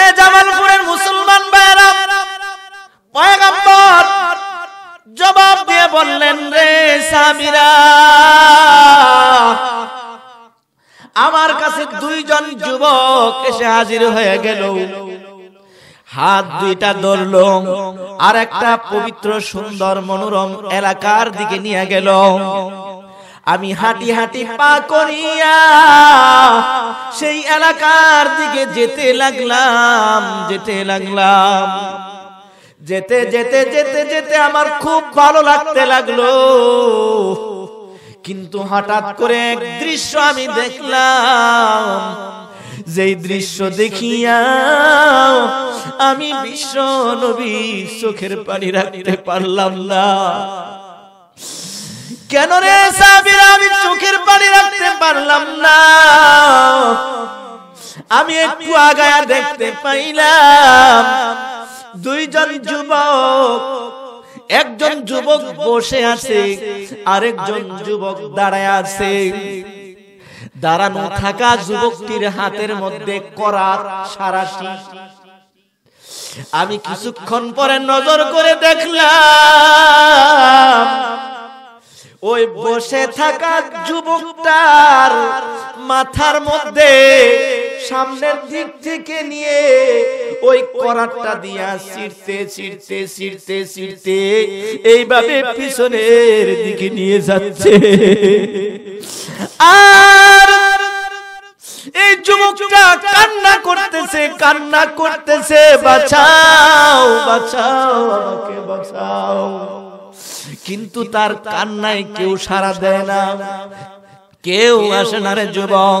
এ জামালপুরের মুসলমান ভাইরা পয়গম্বর জবাব দিয়ে বললেন রে সাবিরা আমার কাছে দুইজন যুবক এসে হাজির হয়ে গেল হাত দুইটা ধরল আর একটা পবিত্র সুন্দর মনোরম এলাকার দিকে নিয়ে গেল আমি হাঁটি হাঁটি পা করিয়া সেই এলাকার দিকে যেতে লাগলাম যেতে লাগলাম যেতে যেতে যেতে যেতে আমার খুব ভালো লাগতে লাগলো কিন্তু হঠাৎ করে এক দৃশ্য আমি দেখলাম যেই দৃশ্য দেখিয়া আমি বিশ্ব নবী চোখের পানি রাখতে পারলাম না কেন রে সাবির আমি চোখের পানি রাখতে পারলাম না আমি একটু আগায় দেখতে পাইলাম দুইজন যুবক একজন যুবক বসে আছে আরেকজন যুবক দাঁড়ায় আছে দাঁড়ানো থাকা যুবকটির হাতের মধ্যে করার সারাশি আমি কিছুক্ষণ পরে নজর করে দেখলাম ওই বসে থাকা যুবকটার মাথার মধ্যে সামনের দিক থেকে নিয়ে ওই করারটা দিয়া ছিড়তে ছিড়তে ছিড়তে ছিড়তে এইভাবে পিছনের দিকে নিয়ে যাচ্ছে আর এই যুবকটা কান্না করতেছে কান্না করতেছে বাঁচাও বাঁচাও আমাকে বাঁচাও কিন্তু তার কান্নায় কেউ সাড়া দেয় না কেউ আসে না রে যুবক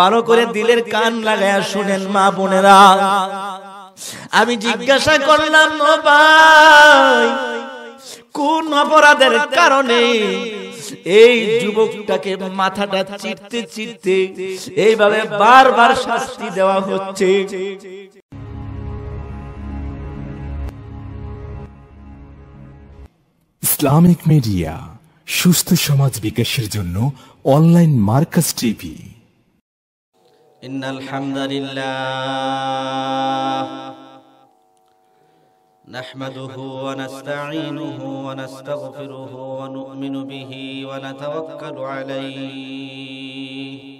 ভালো করে দিলের কান লাগায় শুনেন মা বোনেরা আমি জিজ্ঞাসা করলাম ভাই কোন অপরাধের কারণে এই যুবকটাকে মাথাটা চিটতে চিটতে এইভাবে বারবার শাস্তি দেওয়া হচ্ছে ইসলামিক মিডিয়া সুস্থ সমাজ বিকাশের জন্য অনলাইন মার্কাস টিভি ان الحمد لله نحمده ونستعينه ونستغفره ونؤمن به ونتوكل عليه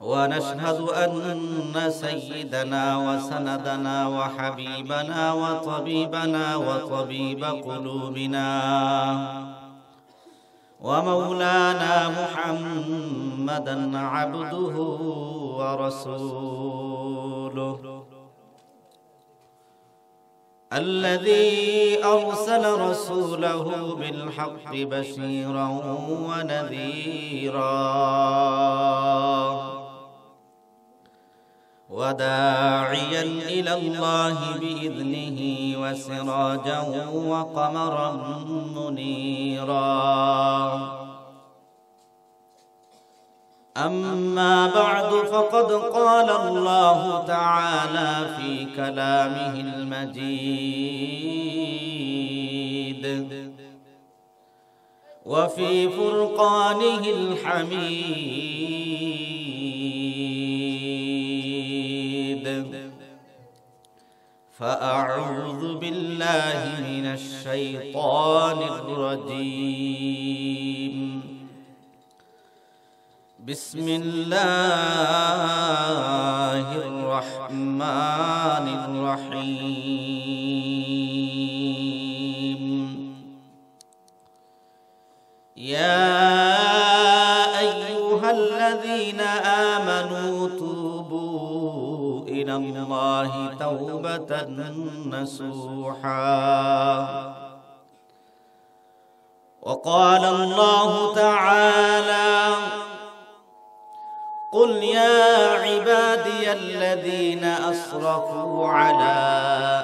ونشهد أن سيدنا وسندنا وحبيبنا وطبيبنا وطبيب قلوبنا ومولانا محمدا عبده ورسوله الذي أرسل رسوله بالحق بشيرا ونذيرا وداعيا إلى الله بإذنه وسراجا وقمرا منيرا أما بعد فقد قال الله تعالى في كلامه المجيد وفي فرقانه الحميد فأعوذ بالله من الشيطان الرجيم بسم الله الرحمن الرحيم يا أيها الذين آمنوا إلى الله توبة نصوحا وقال الله تعالى قل يا عبادي الذين أسرفوا على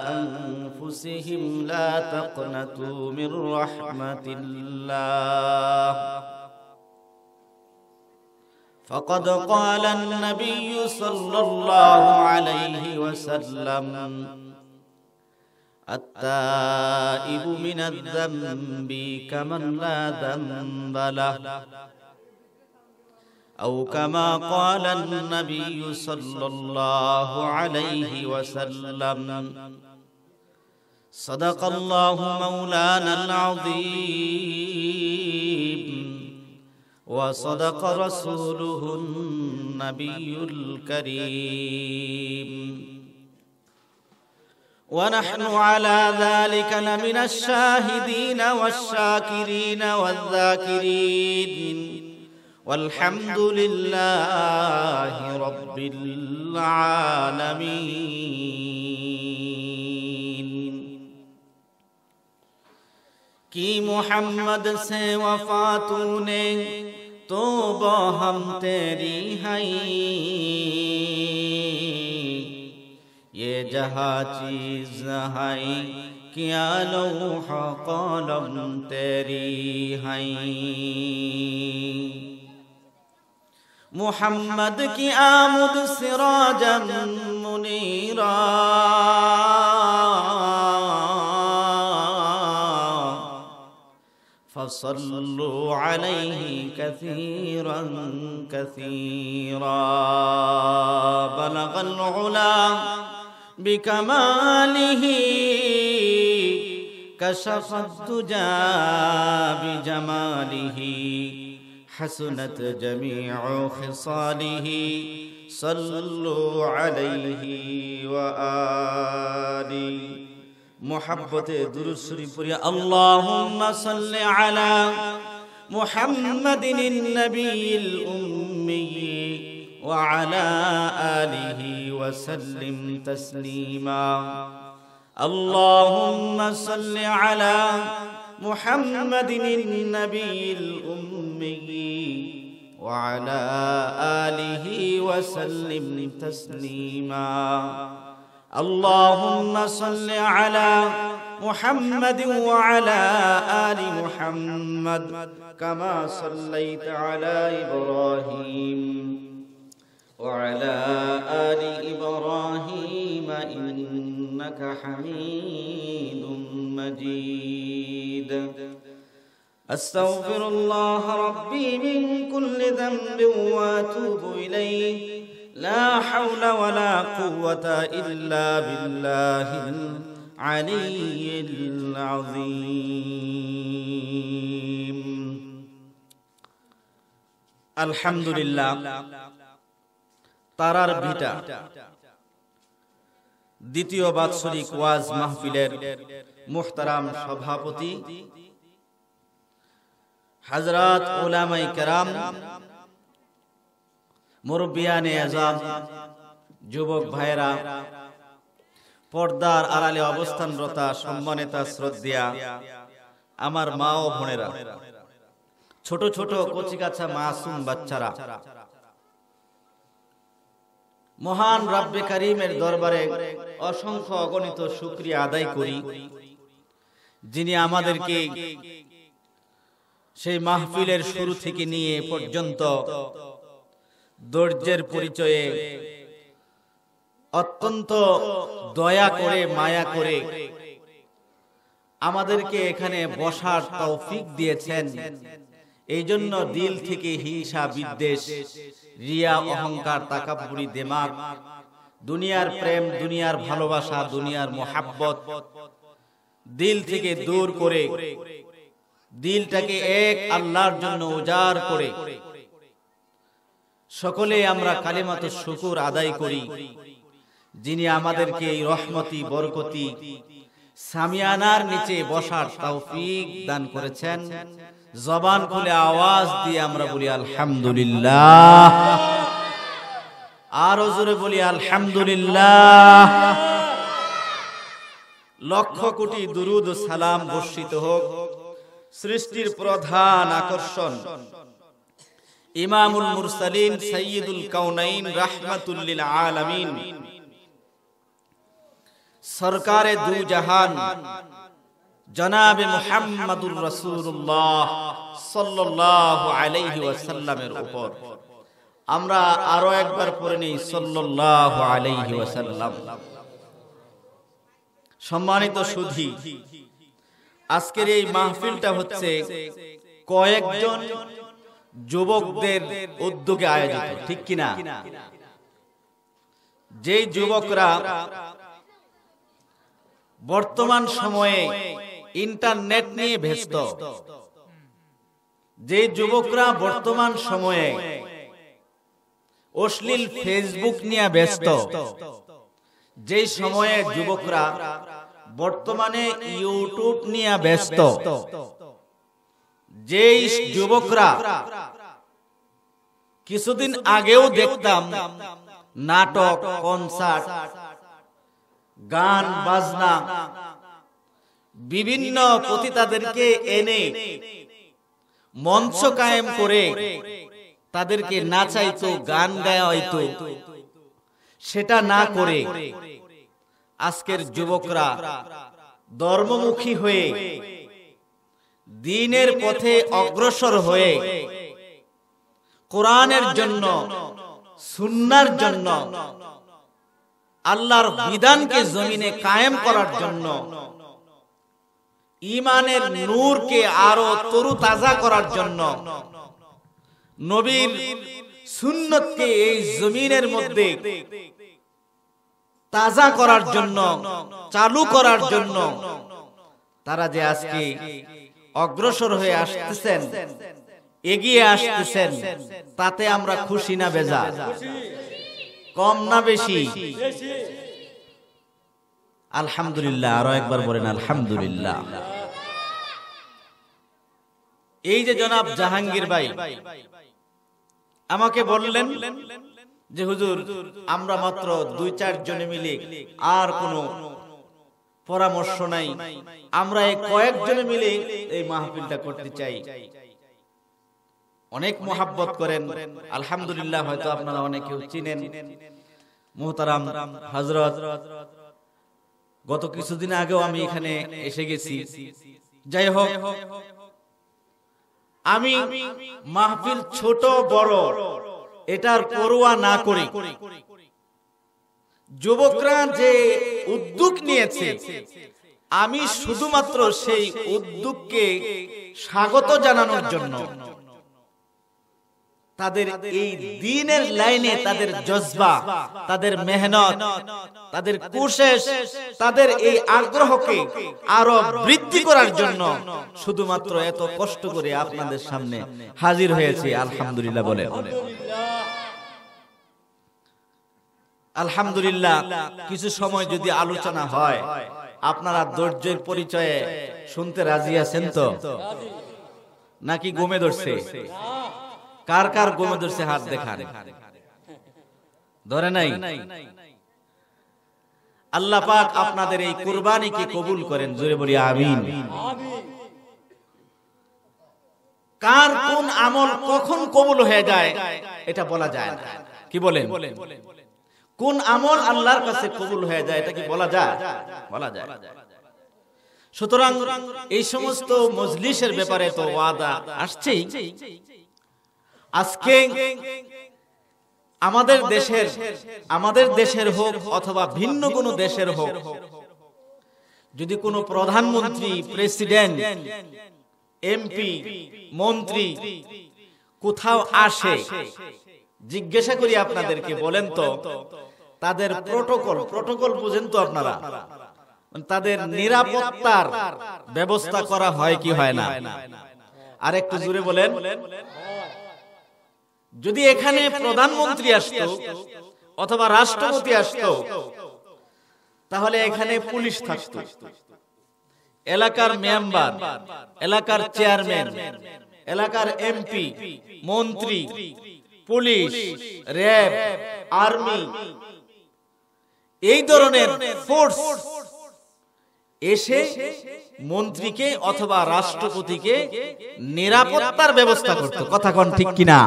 أنفسهم لا تقنطوا من رحمة الله فقد قال النبي صلى الله عليه وسلم التائب من الذنب كمن لا ذنب له أو كما قال النبي صلى الله عليه وسلم صدق الله مولانا العظيم وصدق رسوله النبي الكريم ونحن على ذلك لمن الشاهدين والشاكرين والذاكرين والحمد لله رب العالمين کی محمد سے وفا تو نے تو ہم تیری ہیں یہ جہاں چیز نہائی کیا لوح قلم تیری ہیں محمد کی آمد سراجا منیرا فصلوا عليه كثيرا كثيرا بلغ العلا بكماله كشف الدجى بجماله حسنت جميع خصاله صلوا عليه وآله محبت درسری پوری اللہم صل على محمد النبي الأمي وعلى آله وسلم تسليما اللهم صل على محمد النبي الأمي وعلى آله وسلم تسليما اللهم صل على محمد وعلى آل محمد كما صليت على إبراهيم وعلى آل إبراهيم إنك حميد مجيد أستغفر الله ربي من كل ذنب وأتوب إليه لا حول ولا قوة إلا بالله العلي العظيم الحمد لله তারার ভিটা দ্বিতীয় বাৎসরিক ওয়াজ মাহফিলের মুহতারাম সভাপতি হাজরাত ওলামাই কেরাম মুরব্বিয়ানে আজাম যুবক ভাইরা পর্দার আড়ালে অবস্থানরত সম্মানিতা শ্রদ্ধিয়া আমার মা ও বোনেরা ছোট ছোট কচিকাছা মাসুম বাচ্চারা মহান রাব্বে কারিমের দরবারে অসংখ্য অগণিত শুক্রিয়া আদায় করি যিনি আমাদেরকে সেই মাহফিলের শুরু থেকে নিয়ে পর্যন্ত ধৈর্যের পরিচয়ে অত্যন্ত দয়া করে মায়া করে আমাদেরকে এখানে বসার তৌফিক দিয়েছেন এই জন্য দিল থেকে হিংসা বিদ্বেষ রিয়া অহংকার তাকাপুরি দেমাগ দুনিয়ার প্রেম দুনিয়ার ভালোবাসা দুনিয়ার মহাব্বত দিল থেকে দূর করে দিলটাকে এক আল্লাহর জন্য উজাড় করে সকলে আমরা কালিমাত শুকুর আদায় করি যিনি আমাদেরকে এই রহমতি বরকতি সামিয়ানার নিচে বসার তৌফিক দান করেছেন জবান খুলে আওয়াজ দিয়ে আমরা বলি আলহামদুলিল্লাহ আরো জোরে বলি আলহামদুলিল্লাহ লক্ষ কোটি দুরুদ সালাম বর্ষিত হোক সৃষ্টির প্রধান আকর্ষণ ইমামুল মুরসালিন সৈয়দুল কাউনাইন রাহমাতুল্লিল আলামিন সরকারে দু জাহান জনাবে মুহাম্মাদুর রাসূলুল্লাহ সাল্লাল্লাহু আলাইহি ওয়াসাল্লামের উপর আমরা আরো একবার পড়ে নেই সাল্লাল্লাহু আলাইহি ওয়াসাল্লাম সম্মানিত সুধী আজকের এই মাহফিলটা হচ্ছে কয়েকজন যুবকদের উদ্যোগে আয়োজিত ঠিক কিনা যে যুবকরা বর্তমান সময়ে ইন্টারনেট নিয়ে ব্যস্ত যে যুবকরা বর্তমান সময়ে অশ্লীল ফেসবুক নিয়ে ব্যস্ত যে সময়ে যুবকরা বর্তমানে ইউটিউব নিয়ে ব্যস্ত যেই যুবকরা কিছুদিন আগেও দেখতাম নাটক কনসার্ট গান বাজনা বিভিন্ন পতিতাদেরকে এনে মঞ্চ কায়েম করে তাদেরকে নাচাইতো গান গায়াইতো সেটা না করে আজকের যুবকরা ধর্মমুখী হয়ে দিনের পথে অগ্রসর হয়ে কোরআনের জন্য সুন্নার জন্য আল্লাহর বিধানকে জমিনে কায়েম করার জন্য ইমানের নূরকে আরো তরু তাজা করার জন্য নবীর সুন্নতকে এই জমিনের মধ্যে তাজা করার জন্য চালু করার জন্য তারা যে আজকে অগ্রসর হয়ে আসতেছেন এগিয়ে আসতেছেন তাতে আমরা খুশি না বেজা কম না বেশি আলহামদুলিল্লাহ আরো একবার বলেন আলহামদুলিল্লাহ এই যে জনাব জাহাঙ্গীর ভাই আমাকে বললেন যে হুজুর আমরা মাত্র দুই চার জনে মিলে আর কোনো পরামর্শ নাই আমরা এই কয়েকজনে মিলে এই মাহফিলটা করতে চাই অনেক মহাব্বত করেন আলহামদুলিল্লাহ হয়তো আপনারা অনেকেও চিনেন মোহতারাম হজরত গত কিছুদিন আগেও আমি এখানে এসে গেছি যাই হোক আমি মাহফিল ছোট বড় এটার পরোয়া না করি যুবকরা যে উদ্যোগ নিয়েছে আমি শুধুমাত্র সেই উদ্যোগকে স্বাগত জানানোর জন্য তাদের এই দিনের লাইনে তাদের জজবা তাদের মেহনত তাদের কুশেষ তাদের এই আগ্রহকে আরো বৃদ্ধি করার জন্য শুধুমাত্র এত কষ্ট করে আপনাদের সামনে হাজির হয়েছে আলহামদুলিল্লাহ বলে আলহামদুলিল্লাহ কিছু সময় যদি আলোচনা হয় আপনারা ধৈর্যের পরিচয়ে শুনতে রাজি আছেন তো নাকি গমে ধরছে কার কার গমে ধরছে হাত দেখান ধরে নাই আল্লাহ পাক আপনাদের এই কুরবানিকে কবুল করেন জোরে বলি আমিন কার কোন আমল কখন কবুল হয়ে যায় এটা বলা যায় না কি বলেন কোন আমল আল্লাহর কাছে কবুল হয়ে যায় এটা কি বলা যায় বলা যায় সুতরাং এই সমস্ত মজলিসের ব্যাপারে তো ওয়াদা আসছেই আজকে আমাদের দেশের আমাদের দেশের হোক অথবা ভিন্ন কোন দেশের হোক যদি কোন প্রধানমন্ত্রী প্রেসিডেন্ট এমপি মন্ত্রী কোথাও আসে জিজ্ঞাসা করি আপনাদেরকে বলেন তো তাদের প্রোটোকল প্রোটোকল বুঝেন তো আপনারা মানে তাদের নিরাপত্তার ব্যবস্থা করা হয় কি হয় না আর একটু জুড়ে বলেন যদি এখানে প্রধানমন্ত্রী আসতো অথবা রাষ্ট্রপতি আসতো তাহলে এখানে পুলিশ থাকত এলাকার মেম্বার এলাকার চেয়ারম্যান এলাকার এমপি মন্ত্রী পুলিশ র্যাব আর্মি এই ধরনের ফোর্স এসে মন্ত্রীকে অথবা রাষ্ট্রপতিকে নিরাপত্তার ব্যবস্থা করত কথা কন ঠিক কিনা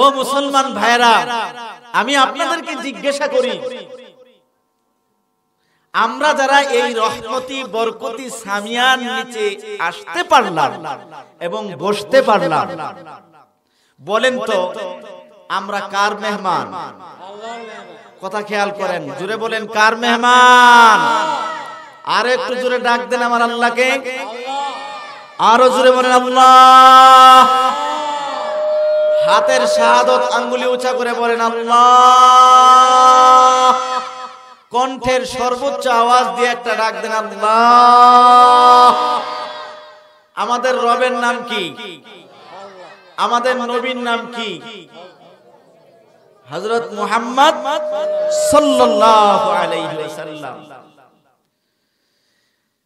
ও মুসলমান ভাইরা আমি আপনাদেরকে জিজ্ঞাসা করি আমরা যারা এই রহমতি বরকতি সামিয়ান নিচে আসতে পারলাম এবং বসতে পারলাম বলেন তো আমরা কার মেহমান কথা খেয়াল করেন জুড়ে বলেন কার মেহমান আর একটু জোরে ডাক দেন আমার আল্লাহকে আরো জোরে বলেন আল্লাহ হাতের শাহাদত আঙ্গুলি উঁচা করে বলেন আল্লাহ কণ্ঠের সর্বোচ্চ আওয়াজ দিয়ে একটা ডাক দেন আল্লাহ আমাদের রবের নাম কি আমাদের নবীর নাম কি হজরত মুহাম্মদ সাল্লাল্লাহু আলাইহি ওয়াসাল্লাম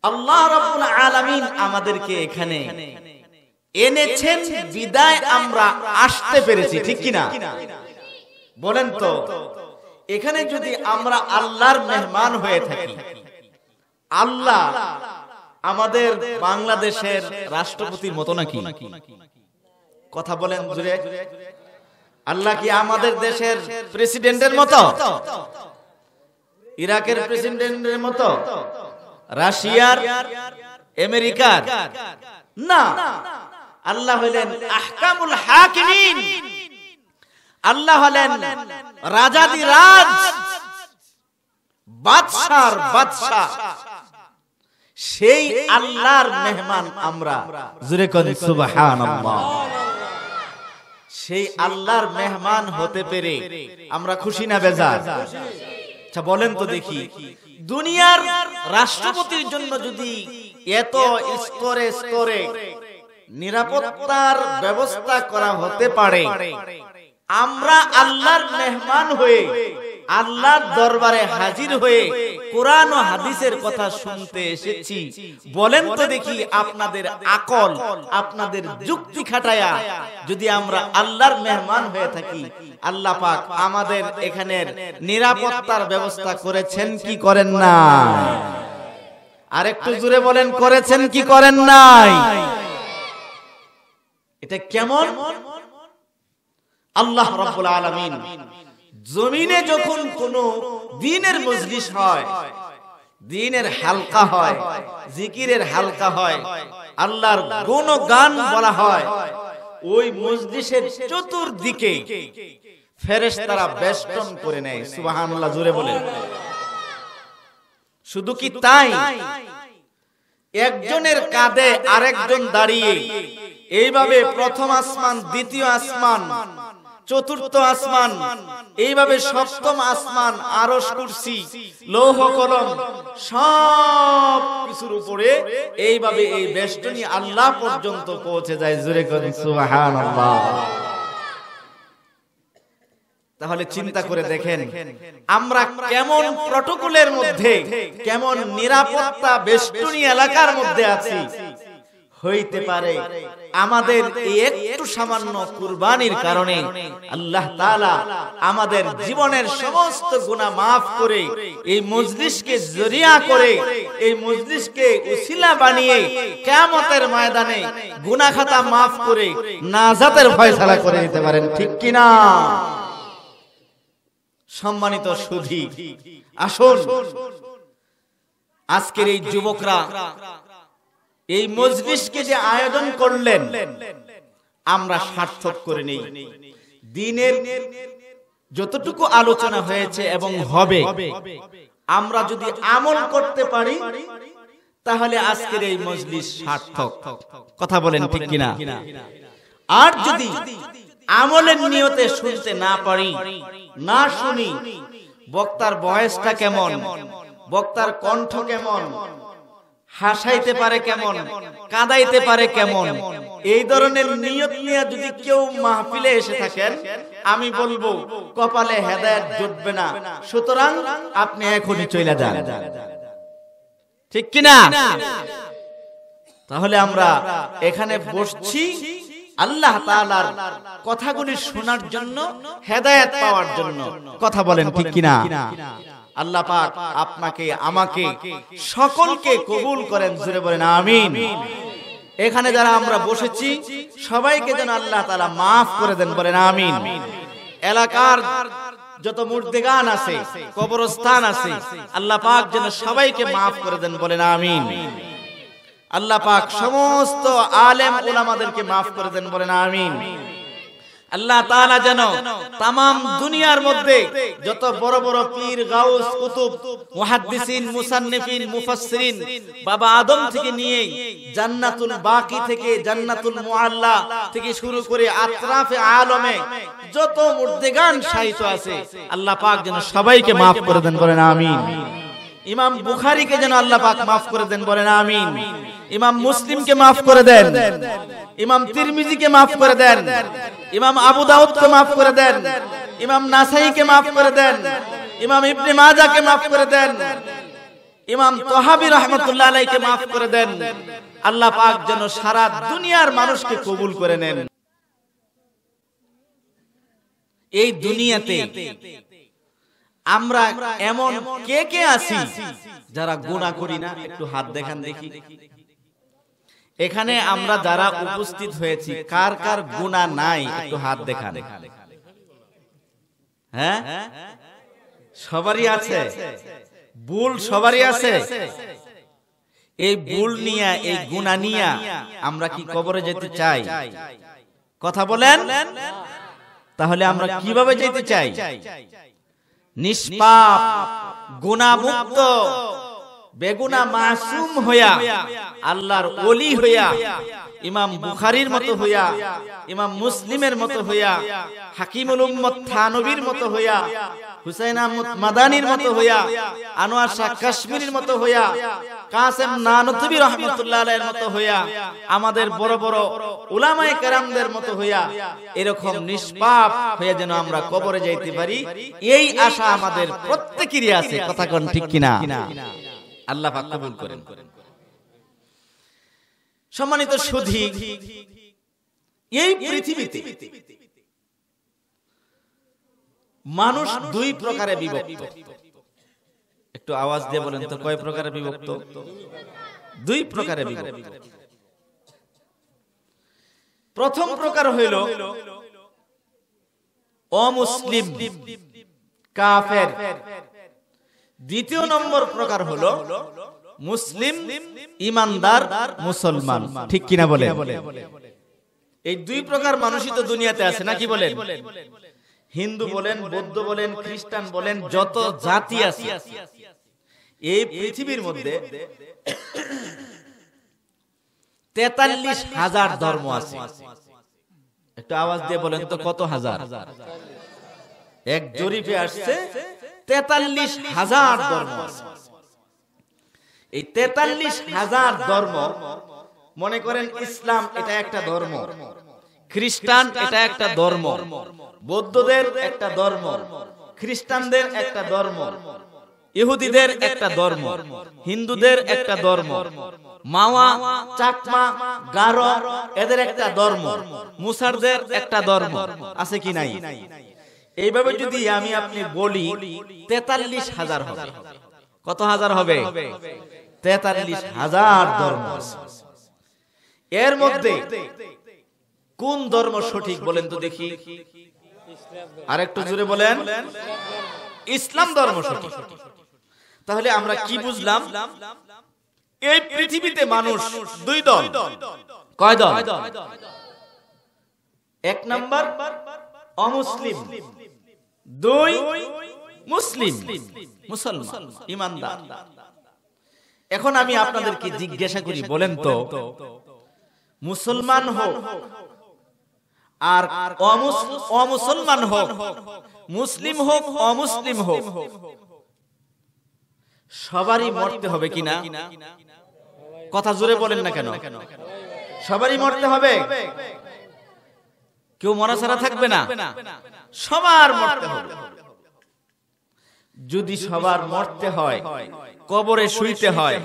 আল্লাহ রাব্বুল আলামিন আমাদেরকে এখানে এনেছেন বিদায় আমরা আসতে পেরেছি ঠিক কি না বলেন তো এখানে যদি আমরা আল্লাহর মেহমান হয়ে থাকি আল্লাহ আমাদের বাংলাদেশের রাষ্ট্রপতির মতো নাকি কথা বলেন জুড়ে আল্লাহ কি আমাদের দেশের প্রেসিডেন্টের মতো ইরাকের প্রেসিডেন্টের মতো রাশিয়ার আমেরিকার না আল্লাহ হলেন আহকামুল হাকিমিন আল্লাহ হলেন রাজাদি রাজ বাদশার বাদশা সেই আল্লাহর মেহমান আমরা জুরে করি সুবহানাল্লাহ সেই আল্লাহর মেহমান হতে পেরে আমরা খুশি না বেজার আচ্ছা বলেন তো দেখি দুনিয়ার রাষ্ট্রপতির জন্য যদি এত স্তরে স্তরে নিরাপত্তার ব্যবস্থা করা হতে পারে আমরা আল্লাহর মেহমান হয়ে আল্লাহর দরবারে হাজির হয়ে কোরআন ও হাদিসের কথা শুনতে এসেছি বলেন তো দেখি আপনাদের আকল আপনাদের যুক্তি খাটায়া যদি আমরা আল্লাহর মেহমান হয়ে থাকি আল্লাহ পাক আমাদের এখানে নিরাপত্তার ব্যবস্থা করেছেন কি করেন না আরেকটু জুড়ে বলেন করেছেন কি করেন নাই এটা কেমন আল্লাহ রাব্বুল আলামিন জমিনে যখন কোন দিনের মজলিস হয় দিনের হালকা হয় জিকিরের হালকা হয় আল্লাহর কোন গান বলা হয় ওই মজলিসের চতুর্দিকে ফেরেস তারা বেষ্টন করে নেয় সুবাহান জোরে শুধু কি তাই একজনের কাঁধে আরেকজন দাঁড়িয়ে এইভাবে প্রথম আসমান দ্বিতীয় আসমান চতুর্থ আসমান এইভাবে সপ্তম আসমান আরস কুরসি লৌহ কলম সব কিছুর উপরে এইভাবে এই বেষ্টনী আল্লাহ পর্যন্ত পৌঁছে যায় জোরে করে তাহলে চিন্তা করে দেখেন আমরা কেমন প্রটোকলের মধ্যে কেমন নিরাপত্তা বেষ্টনী এলাকার মধ্যে আছি হইতে পারে আমাদের একটু সামান্য কুরবানির কারণে আল্লাহ তালা আমাদের জীবনের সমস্ত গুণা মাফ করে এই মজলিসকে জরিয়া করে এই মজলিসকে উশিলা বানিয়ে কেমতের ময়দানে গুনা খাতা মাফ করে নাজাতের ফয়সালা করে নিতে পারেন ঠিক কিনা সম্মানিত সুধী আসুন আজকের এই যুবকরা এই মজলিসকে যে আয়োজন করলেন আমরা সার্থক করে নেই দিনের যতটুকু আলোচনা হয়েছে এবং হবে আমরা যদি আমল করতে পারি তাহলে আজকের এই মজলিস সার্থক কথা বলেন ঠিক কিনা আর যদি আমলের নিয়তে শুনতে না পারি না শুনি বক্তার বয়সটা কেমন বক্তার কণ্ঠ কেমন হাসাইতে পারে কেমন কাঁদাইতে পারে কেমন এই ধরনের নিয়ত নিয়ে যদি কেউ মাহফিলে এসে থাকেন আমি বলবো কপালে হেদায়ত জুটবে না সুতরাং আপনি এখনই চলে যান ঠিক কিনা তাহলে আমরা এখানে বসছি আল্লাহ তাআলার কথাগুলি শোনার জন্য হেদায়েত পাওয়ার জন্য কথা বলেন ঠিক কিনা আল্লাহ পাক আপনাকে আমাকে সকলকে কবুল করেন জুড়ে বলেন আমিন এখানে যারা আমরা বসেছি সবাইকে যেন আল্লাহ তাআলা মাফ করে দেন বলেন আমিন এলাকার যত মুর্দিগান আছে কবরস্থান আছে আল্লাহ পাক যেন সবাইকে মাফ করে দেন বলেন আমিন আল্লাহ পাক সমস্ত আলেম ওলামাদেরকে মাফ করে দেন বলেন আমিন আল্লাহ তাআলা যেন तमाम দুনিয়ার মধ্যে যত বড় বড় পীর গাউস কুতুব মুহাদ্দিসিন মুসান্নিফিন মুফাসসিরিন বাবা আদম থেকে নিয়ে জান্নাতুল বাকি থেকে জান্নাতুল মুআল্লা থেকে শুরু করে আত্রাফে আলমে যত মুর্দেগান সাহিত্য আছে আল্লাহ পাক যেন সবাইকে maaf করে দেন বলেন আমিন ইমাম বুখারীকে যেন আল্লাহ পাক মাফ করে দেন বলেন আমিন ইমাম মুসলিমকে মাফ করে দেন ইমাম তিরমিজিকে মাফ করে দেন ইমাম আবু দাউদকে মাফ করে দেন ইমাম নাসাইকে মাফ করে দেন ইমাম ইবনে মাজাকে মাফ করে দেন ইমাম তহাবি রহমতুল্লাহ আলাইকে মাফ করে দেন আল্লাহ পাক যেন সারা দুনিয়ার মানুষকে কবুল করে নেন এই দুনিয়াতে আমরা এমন কে কে আছি যারা গুণা করি না একটু হাত দেখান দেখি এখানে আমরা যারা উপস্থিত হয়েছি কার কার গুণা নাই একটু হাত দেখান হ্যাঁ, হ্যাঁ? সবারই আছে ভুল সবারই আছে এই ভুল নিয়া এই গুণা নিয়ে আমরা কি কবরে যেতে চাই কথা বলেন তাহলে আমরা কিভাবে যেতে চাই নিষ্পাপ গুণামুক্ত বেগুনা মাসুম হইয়া আল্লাহর ওলি হইয়া ইমাম বুখারির মতো হইয়া ইমাম মুসলিমের মতো হইয়া হাকিমুল উম্মত থানবীর মতো হইয়া হুসাইন আহমদ মাদানির মতো হইয়া আনোয়ার শাহ কাশ্মীরের মতো হইয়া কাসেম নানতবী রহমতুল্লাহ আলাইহির মতো হইয়া আমাদের বড় বড় উলামায়ে কেরামদের মতো হইয়া এরকম নিষ্পাপ হইয়া যেন আমরা কবরে যাইতে পারি এই আশা আমাদের প্রত্যেকেরই আছে কথা কোন ঠিক কিনা আল্লাহ পাক কবুল করেন সম্মানিত সুধি এই পৃথিবীতে মানুষ দুই প্রকারে বিভক্ত একটু আওয়াজ দিয়ে বলেন তো কয় প্রকারে বিভক্ত দুই প্রকারে বিভক্ত প্রথম প্রকার হইল অমুসলিম কাফের দ্বিতীয় নম্বর প্রকার হলো মুসলিম ইমানদার মুসলমান ঠিক কিনা বলে এই দুই প্রকার মানুষই তো দুনিয়াতে আছে নাকি বলেন হিন্দু বলেন বৌদ্ধ বলেন খ্রিস্টান বলেন যত জাতি আছে এই পৃথিবীর মধ্যে তেতাল্লিশ হাজার ধর্ম আছে একটু আওয়াজ দিয়ে বলেন তো কত হাজার এক জরিপে আসছে তেতাল্লিশ হাজার ধর্ম এই তেতাল্লিশ হাজার ধর্ম মনে করেন ইসলাম এটা একটা ধর্ম খ্রিস্টান এটা একটা ধর্ম বৌদ্ধদের একটা ধর্ম খ্রিস্টানদের একটা ধর্ম ইহুদিদের একটা ধর্ম হিন্দুদের একটা ধর্ম মাওয়া চাকমা গারো এদের একটা ধর্ম মুসারদের একটা ধর্ম আছে কি নাই এইভাবে যদি আমি আপনি বলি তেতাল্লিশ হাজার হবে কত হাজার হবে তেতাল্লিশ হাজার ধর্ম এর মধ্যে কোন ধর্ম সঠিক বলেন তো দেখি আর একটু জুড়ে বলেন ইসলাম ধর্ম সঠিক তাহলে আমরা কি বুঝলাম এই পৃথিবীতে মানুষ দুই দল কয় দল এক নাম্বার অমুসলিম দুই মুসলিম মুসলমান ইমানদার এখন আমি আপনাদেরকে জিজ্ঞাসা করি বলেন তো মুসলমান হোক আর অমুসলমান হোক মুসলিম হোক অমুসলিম হোক সবারই মরতে হবে কিনা কথা জোরে বলেন না কেন সবারই মরতে হবে কেউ মরা ছাড়া থাকবে না সবার মরতে হবে যদি সবার মরতে হয় কবরে শুইতে হয়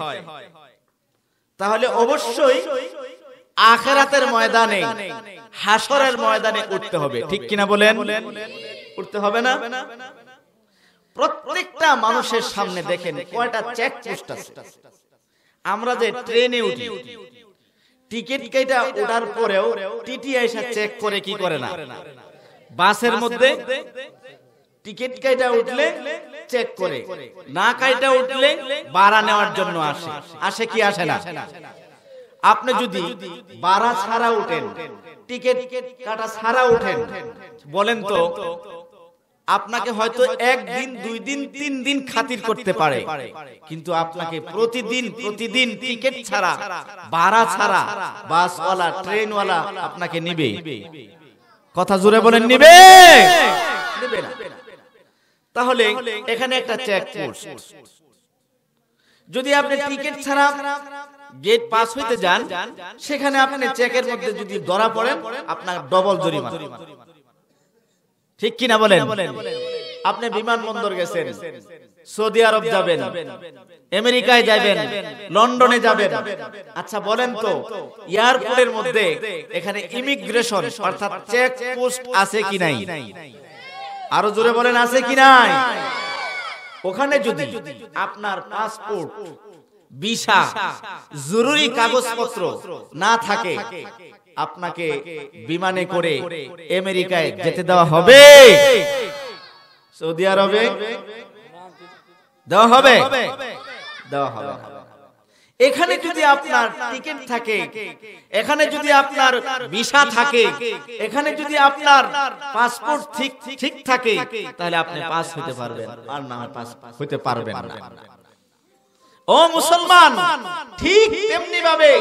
তাহলে অবশ্যই আখেরাতের ময়দানে হাসরের ময়দানে উঠতে হবে ঠিক কিনা বলেন উঠতে হবে না প্রত্যেকটা মানুষের সামনে দেখেন কয়টা চেকপোস্ট আছে আমরা যে ট্রেনে উঠি টিকিট কেটে ওঠার পরেও টিটি এসে চেক করে কি করে না বাসের মধ্যে টিকিট কাইটা উঠলে চেক করে না কাইটা উঠলে ভাড়া নেওয়ার জন্য আসে আসে কি আসে না আপনি যদি ভাড়া ছাড়া উঠেন টিকিট কাটা ছাড়া উঠেন বলেন তো আপনাকে হয়তো একদিন দুই দিন তিন দিন খাতির করতে পারে কিন্তু আপনাকে প্রতিদিন প্রতিদিন টিকিট ছাড়া ভাড়া ছাড়া বাসওয়ালা ট্রেনওয়ালা আপনাকে নিবে কথা জুড়ে বলেন নিবে তাহলে এখানে একটা চেকপোস্ট যদি আপনি টিকিট ছাড়া গেট পাস হইতে যান সেখানে আপনি চেকের মধ্যে যদি ধরা পড়েন আপনার ডবল জরিমানা ঠিক কিনা বলেন আপনি বিমানবন্দর গেছেন সৌদি আরব যাবেন আমেরিকায় যাবেন লন্ডনে যাবেন আচ্ছা বলেন তো এয়ারপোর্টের মধ্যে এখানে ইমিগ্রেশন অর্থাৎ চেক পোস্ট আছে কি নাই আরো জোরে বলেন আছে কি নাই ওখানে যদি আপনার পাসপোর্ট ভিসা জরুরি কাগজপত্র না থাকে আপনাকে বিমানে করে আমেরিকায় যেতে দেওয়া হবে সৌদি আরবে দেওয়া হবে দেওয়া হবে এখানে যদি আপনার টিকিট থাকে এখানে যদি আপনার ভিসা থাকে এখানে যদি আপনার পাসপোর্ট ঠিক ঠিক থাকে তাহলে আপনি পাস হতে পারবেন আর না পাস হতে পারবেন না ও মুসলমান ঠিক তেমনি ভাবে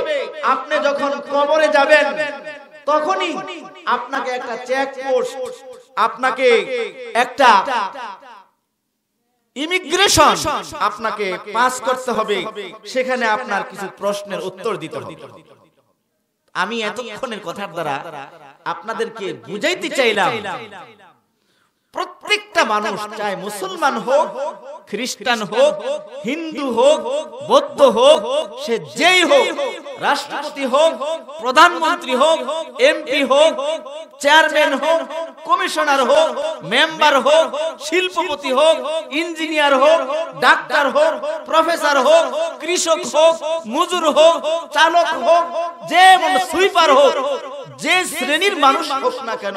আপনি যখন কবরে যাবেন তখনই আপনাকে একটা চেক পোস্ট আপনাকে একটা ইমিগ্রেশন আপনাকে পাস করতে হবে সেখানে আপনার কিছু প্রশ্নের উত্তর দিতে হবে আমি এতক্ষণের কথার দ্বারা আপনাদেরকে বুঝাইতে চাইলাম প্রত্যেকটা মানুষ চাই মুসলমান হোক খ্রিস্টান হোক হিন্দু হোক বৌদ্ধ হোক সে যেই হোক রাষ্ট্রপতি হোক প্রধানমন্ত্রী হোক এমপি হোক চেয়ারম্যান হোক কমিশনার হোক মেম্বার হোক শিল্পপতি হোক ইঞ্জিনিয়ার হোক ডাক্তার হোক প্রফেসর হোক কৃষক হোক মজুর হোক চালক হোক যেমন সুইপার হোক যে শ্রেণীর মানুষ হোক না কেন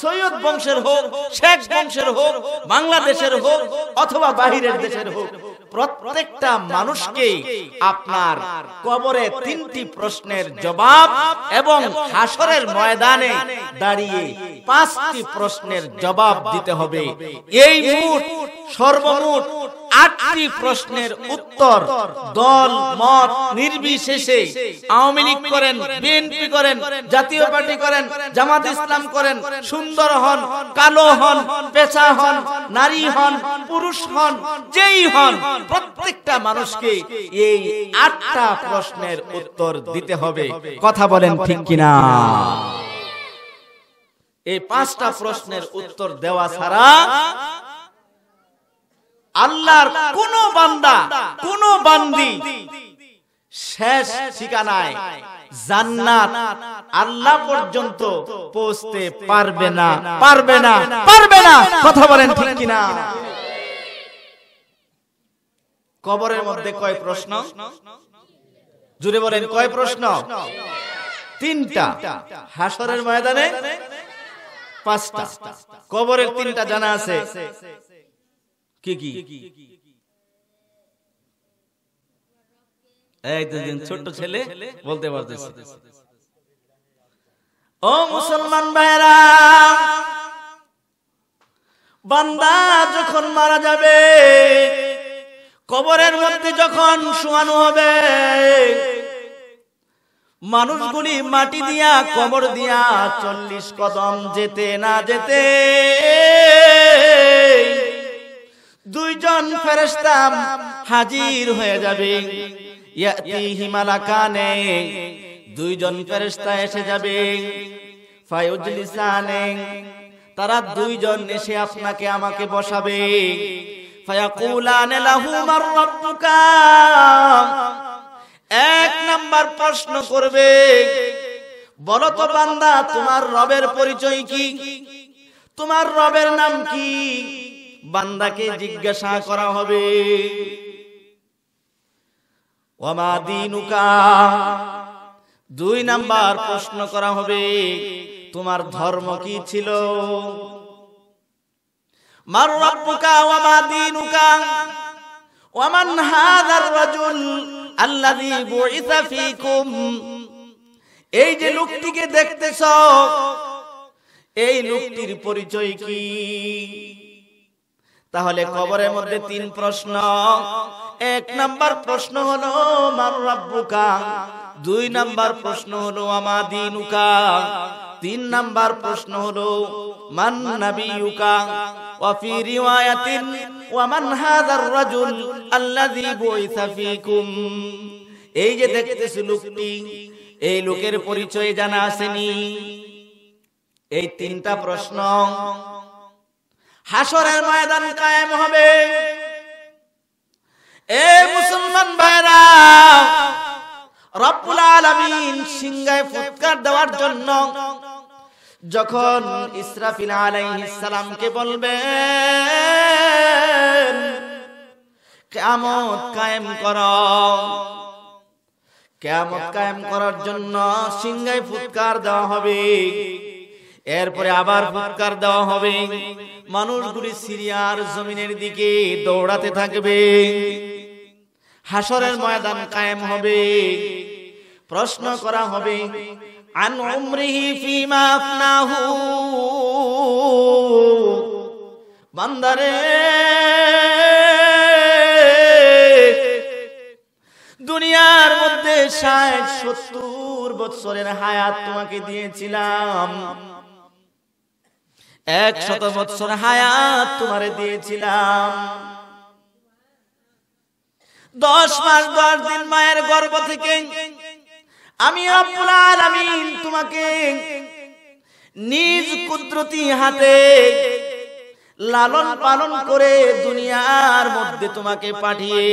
সৈয়দ বংশের হোক শেখ বংশের হোক বাংলাদেশের হোক অথবা বাহিরের দেশের হোক প্রত্যেকটা মানুষকে আপনার কবরে তিনটি প্রশ্নের জবাব এবং হাসরের ময়দানে দাঁড়িয়ে পাঁচটি প্রশ্নের জবাব দিতে হবে এই মুঠ সর্বমুঠ আটটি প্রশ্নের উত্তর দল মত নির্বিশেষে আওয়ামী লীগ করেন বিএনপি করেন জাতীয় পার্টি করেন জামাত ইসলাম করেন সুন্দর হন কালো হন পেশা হন নারী হন পুরুষ হন যেই হন প্রত্যেকটা মানুষকে এই আটটা প্রশ্নের উত্তর দিতে হবে কথা বলেন ঠিক কিনা এই পাঁচটা প্রশ্নের উত্তর দেওয়া ছাড়া আল্লাহর কোন বান্দা কোন বান্দি শেষ ঠিকানায় জান্নাত আল্লাহ পর্যন্ত পৌঁছতে পারবে না পারবে না পারবে না কথা বলেন ঠিক কিনা কবরের মধ্যে কয় প্রশ্ন জুড়ে বলেন কয় প্রশ্ন তিনটা হাসরের ময়দানে পাঁচটা কবরের তিনটা জানা আছে কি কি একদিন ছোট ছেলে বলতে পারতেছে ও মুসলমান ভাইরা বান্দা যখন মারা যাবে কবরের মধ্যে যখন শোয়ানো হবে মানুষগুলি মাটি দিয়া কবর দিয়া চল্লিশ কদম যেতে না যেতে দুইজন ফেরেস্তা হাজির হয়ে যাবে হিমালা কানে দুইজন ফেরেস্তা এসে যাবে তারা দুইজন এসে আপনাকে আমাকে বসাবে ফায়াকুলান লাহু মার রাব্বুকা এক নাম্বার প্রশ্ন করবে বলো তো বান্দা তোমার রবের পরিচয় কি তোমার রবের নাম কি বান্দাকে জিজ্ঞাসা করা হবে ওমা দিনুকা দুই নাম্বার প্রশ্ন করা হবে তোমার ধর্ম কি ছিল মার রাব্বুকা ওয়া মা দীনুকা ওয়া মান হাযার রাজুল আল্লাযী বুইসা ফীকুম এই যে লোকটিকে দেখতেছ এই লোকটির পরিচয় কি তাহলে কবরের মধ্যে তিন প্রশ্ন এক নাম্বার প্রশ্ন হলো মার রাব্বুকা দুই নাম্বার প্রশ্ন হলো আমা দিনুকা তিন নাম্বার প্রশ্ন হলো মান নাবিয়ুকা ওয়া ফি রিওয়ায়াতিন ওয়া মান হাযার রাজুল আল্লাযী বুইসা ফীকুম এই যে দেখতেছি লোকটি এই লোকের পরিচয় জানা আসেনি এই তিনটা প্রশ্ন হাসরের ময়দান কায়েম হবে এ মুসলমান ভাইরা রব্বুল আলামিন সিংহায় ফুৎকার দেওয়ার জন্য যখন ইসরাফিল আলাইহিসসালামকে বলবেন কিয়ামত কায়েম কর কিয়ামত কায়েম করার জন্য সিংহায় ফুৎকার দেওয়া হবে এরপরে আবার ফুৎকার দেওয়া হবে মানুষগুলি সিরিয়ার জমিনের দিকে দৌড়াতে থাকবে হাসরের ময়দান কায়েম হবে প্রশ্ন করা হবে عن عمره فيما أفناه বান্দারে দুনিয়ার মধ্যে ষাট সত্তর বৎসরের হায়াত তোমাকে দিয়েছিলাম এক শত বৎসর হায়াত তোমারে দিয়েছিলাম দশ মাস দশ দিন মায়ের গর্ভ থেকে আমি আপনার আমি তোমাকে নিজ কুদরতি হাতে লালন পালন করে দুনিয়ার মধ্যে তোমাকে পাঠিয়ে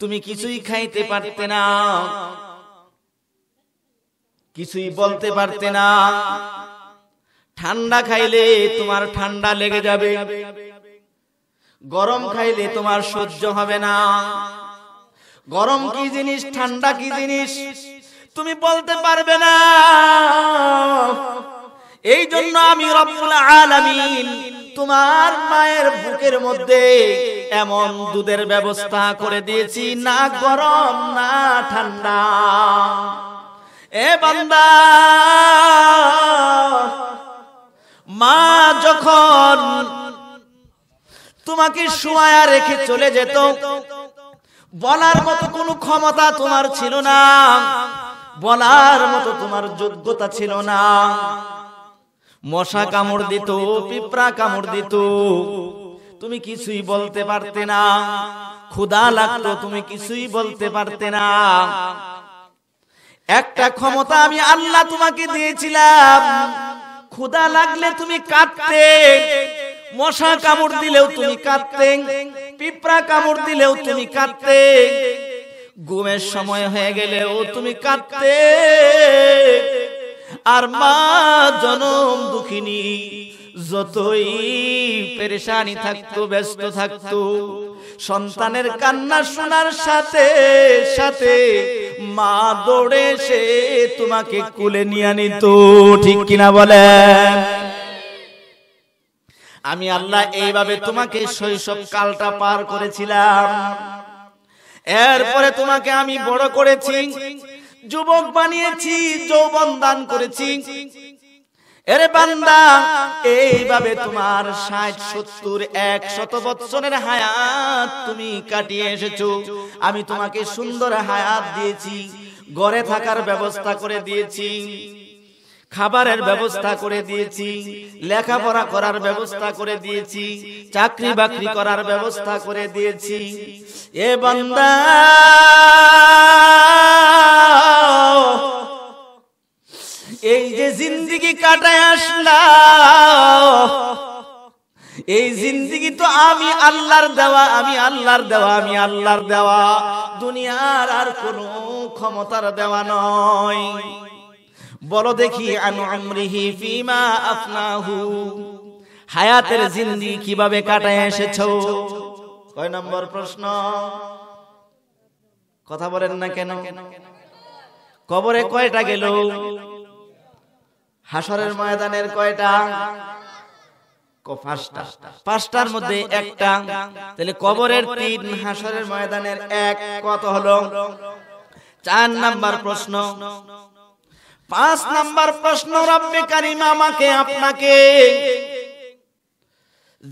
তুমি কিছুই খাইতে পারতে না কিছুই বলতে পারতে না ঠান্ডা খাইলে তোমার ঠান্ডা লেগে যাবে গরম খাইলে তোমার সহ্য হবে না গরম কি জিনিস ঠান্ডা কি জিনিস তুমি বলতে পারবে না এই জন্য আমি রব্বুল আলামিন তোমার মায়ের বুকের মধ্যে এমন দুধের ব্যবস্থা করে দিয়েছি না গরম না ঠান্ডা এ বান্দা মা যখন তোমাকে শুয়ায়া রেখে চলে যেত বলার মতো কোনো ক্ষমতা তোমার ছিল না বলার মতো তোমার যোগ্যতা ছিল না মশা কামড় দিত পিঁপড়া কামড় দিত তুমি কিছুই বলতে পারতে না ক্ষুদা লাগতো তুমি কিছুই বলতে পারতে না একটা ক্ষমতা আমি আল্লাহ তোমাকে দিয়েছিলাম ক্ষুদা লাগলে তুমি কাঁদতে মশা কামড় দিলেও তুমি কাঁদতে পিঁপড়া কামড় দিলেও তুমি কাঁদতে ঘুমের সময় হয়ে গেলে ও তুমি কাঁদতে আর মা জনম দুঃখিনী যতই পেরেশানি থাকতো ব্যস্ত থাকতো সন্তানের কান্না শোনার সাথে সাথে মা দৌড়ে সে তোমাকে কুলে নিয়ে নিত ঠিক কিনা বলে আমি আল্লাহ এইভাবে তোমাকে শৈশব কালটা পার করেছিলাম এরপরে তোমাকে আমি বড় করেছি যুবক বানিয়েছি যৌবন দান করেছি এরে বান্দা এইভাবে তোমার ষাট সত্তর এক শত বৎসরের হায়াত তুমি কাটিয়ে এসেছো আমি তোমাকে সুন্দর হায়াত দিয়েছি ঘরে থাকার ব্যবস্থা করে দিয়েছি খাবারের ব্যবস্থা করে দিয়েছি লেখাপড়া করার ব্যবস্থা করে দিয়েছি চাকরি বাকরি করার ব্যবস্থা করে দিয়েছি এ বন্দা এই যে জিন্দিগি কাটায় আসলা এই জিন্দিগি তো আমি আল্লাহর দেওয়া আমি আল্লাহর দেওয়া আমি আল্লাহর দেওয়া দুনিয়ার আর কোনো ক্ষমতার দেওয়া নয় বলো দেখি আমরিহি ফিমা আফনাহু হায়াতের জিন্দি কিভাবে কাটায় এসেছ কয় নম্বর প্রশ্ন কথা বলেন না কেন কবরে কয়টা গেল হাসরের ময়দানের কয়টা পাঁচটার মধ্যে একটা তাহলে কবরের তিন হাসরের ময়দানের এক কত হলো চার নাম্বার প্রশ্ন পাঁচ নাম্বার প্রশ্ন রব্বে কারিম আমাকে আপনাকে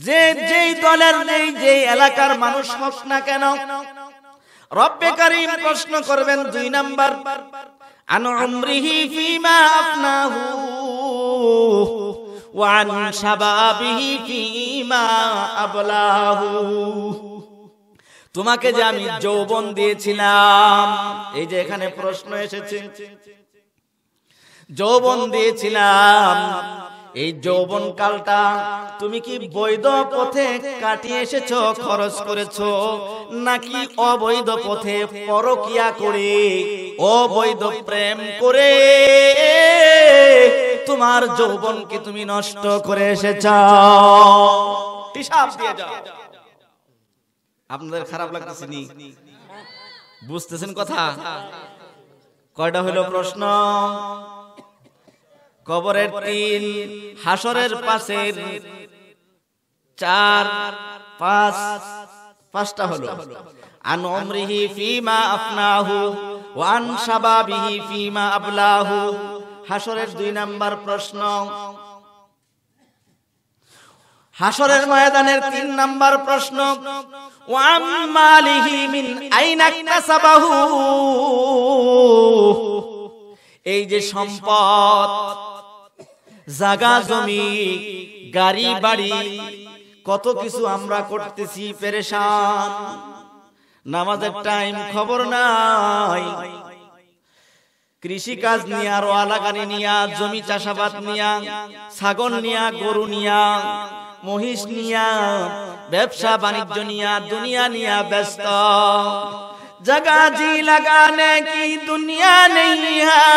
যে যেই দলের নেই যে এলাকার মানুষ হোক না কেন রব্বে কারিম প্রশ্ন করবেন দুই নাম্বার আনু আমরিহি ফিমা ওয়া শাবাবিহি ফিমা আবলাহু তোমাকে যে আমি যৌবন দিয়েছিলাম এই যে এখানে প্রশ্ন এসেছে যৌবন দিয়েছিলাম এই যৌবন কালটা তুমি কি বৈধ পথে কাটিয়ে এসেছ খরচ করেছ নাকি অবৈধ পথে পরকিয়া করে অবৈধ প্রেম করে তোমার যৌবনকে তুমি নষ্ট করে এসেছ আপনাদের খারাপ লাগতেছে নি বুঝতেছেন কথা কয়টা হইল প্রশ্ন কবরের তিন হাসরের পাশের চার পাঁচ পাঁচটা হলো আন অমরিহি ফিমা আফনাহু ওয়ান শাবাবিহি ফিমা আবলাহু হাসরের দুই নাম্বার প্রশ্ন হাসরের ময়দানের তিন নাম্বার প্রশ্ন ওয়াম মালিহি মিন আইনা কাসাবাহু এই যে সম্পদ জাগা জমি গাড়ি বাড়ি কত কিছু আমরা করতেছি পেরেশান নামাজের টাইম খবর নাই কৃষি কাজ আরো আলাগানি নিয়া জমি চাষাবাদ নিয়া ছাগল নিয়া গরু নিয়া মহিষ নিয়া ব্যবসা বাণিজ্য নিয়া দুনিয়া নিয়া ব্যস্ত जगह जी लगाने কি দুনিয়া নেই है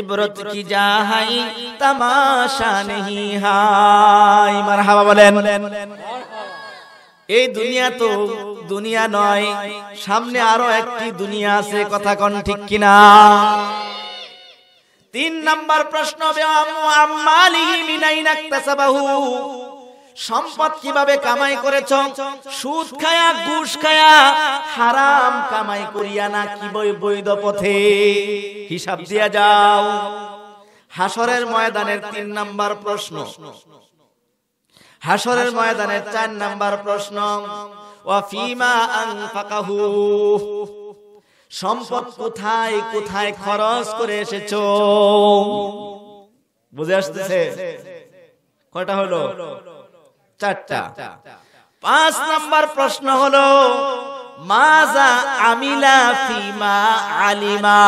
इबरत की जाहाई तमाशा নেই হাই মারহাবা বলেন এই দুনিয়া তো দুনিয়া নয় সামনে আরো একটি দুনিয়া আছে কথা কন ঠিক কিনা তিন নাম্বার প্রশ্ন আম্মালিহি মিনাইন আকতাসাবাহু সম্পদ কিভাবে কামাই করেছ সুদ খায়া ঘুষ খায়া হারাম কামাই করিয়া না কি বই বৈধ পথে হিসাব দিয়া যাও হাসরের ময়দানের তিন নাম্বার প্রশ্ন হাসরের ময়দানের চার নাম্বার প্রশ্ন ওয়াফিমা আনফাকাহু সম্পদ কোথায় কোথায় খরচ করে এসেছো বুঝে আসতেছে কয়টা হলো চারটা পাঁচ নাম্বার প্রশ্ন হলো মাজা আমিলা ফিমা আলিমা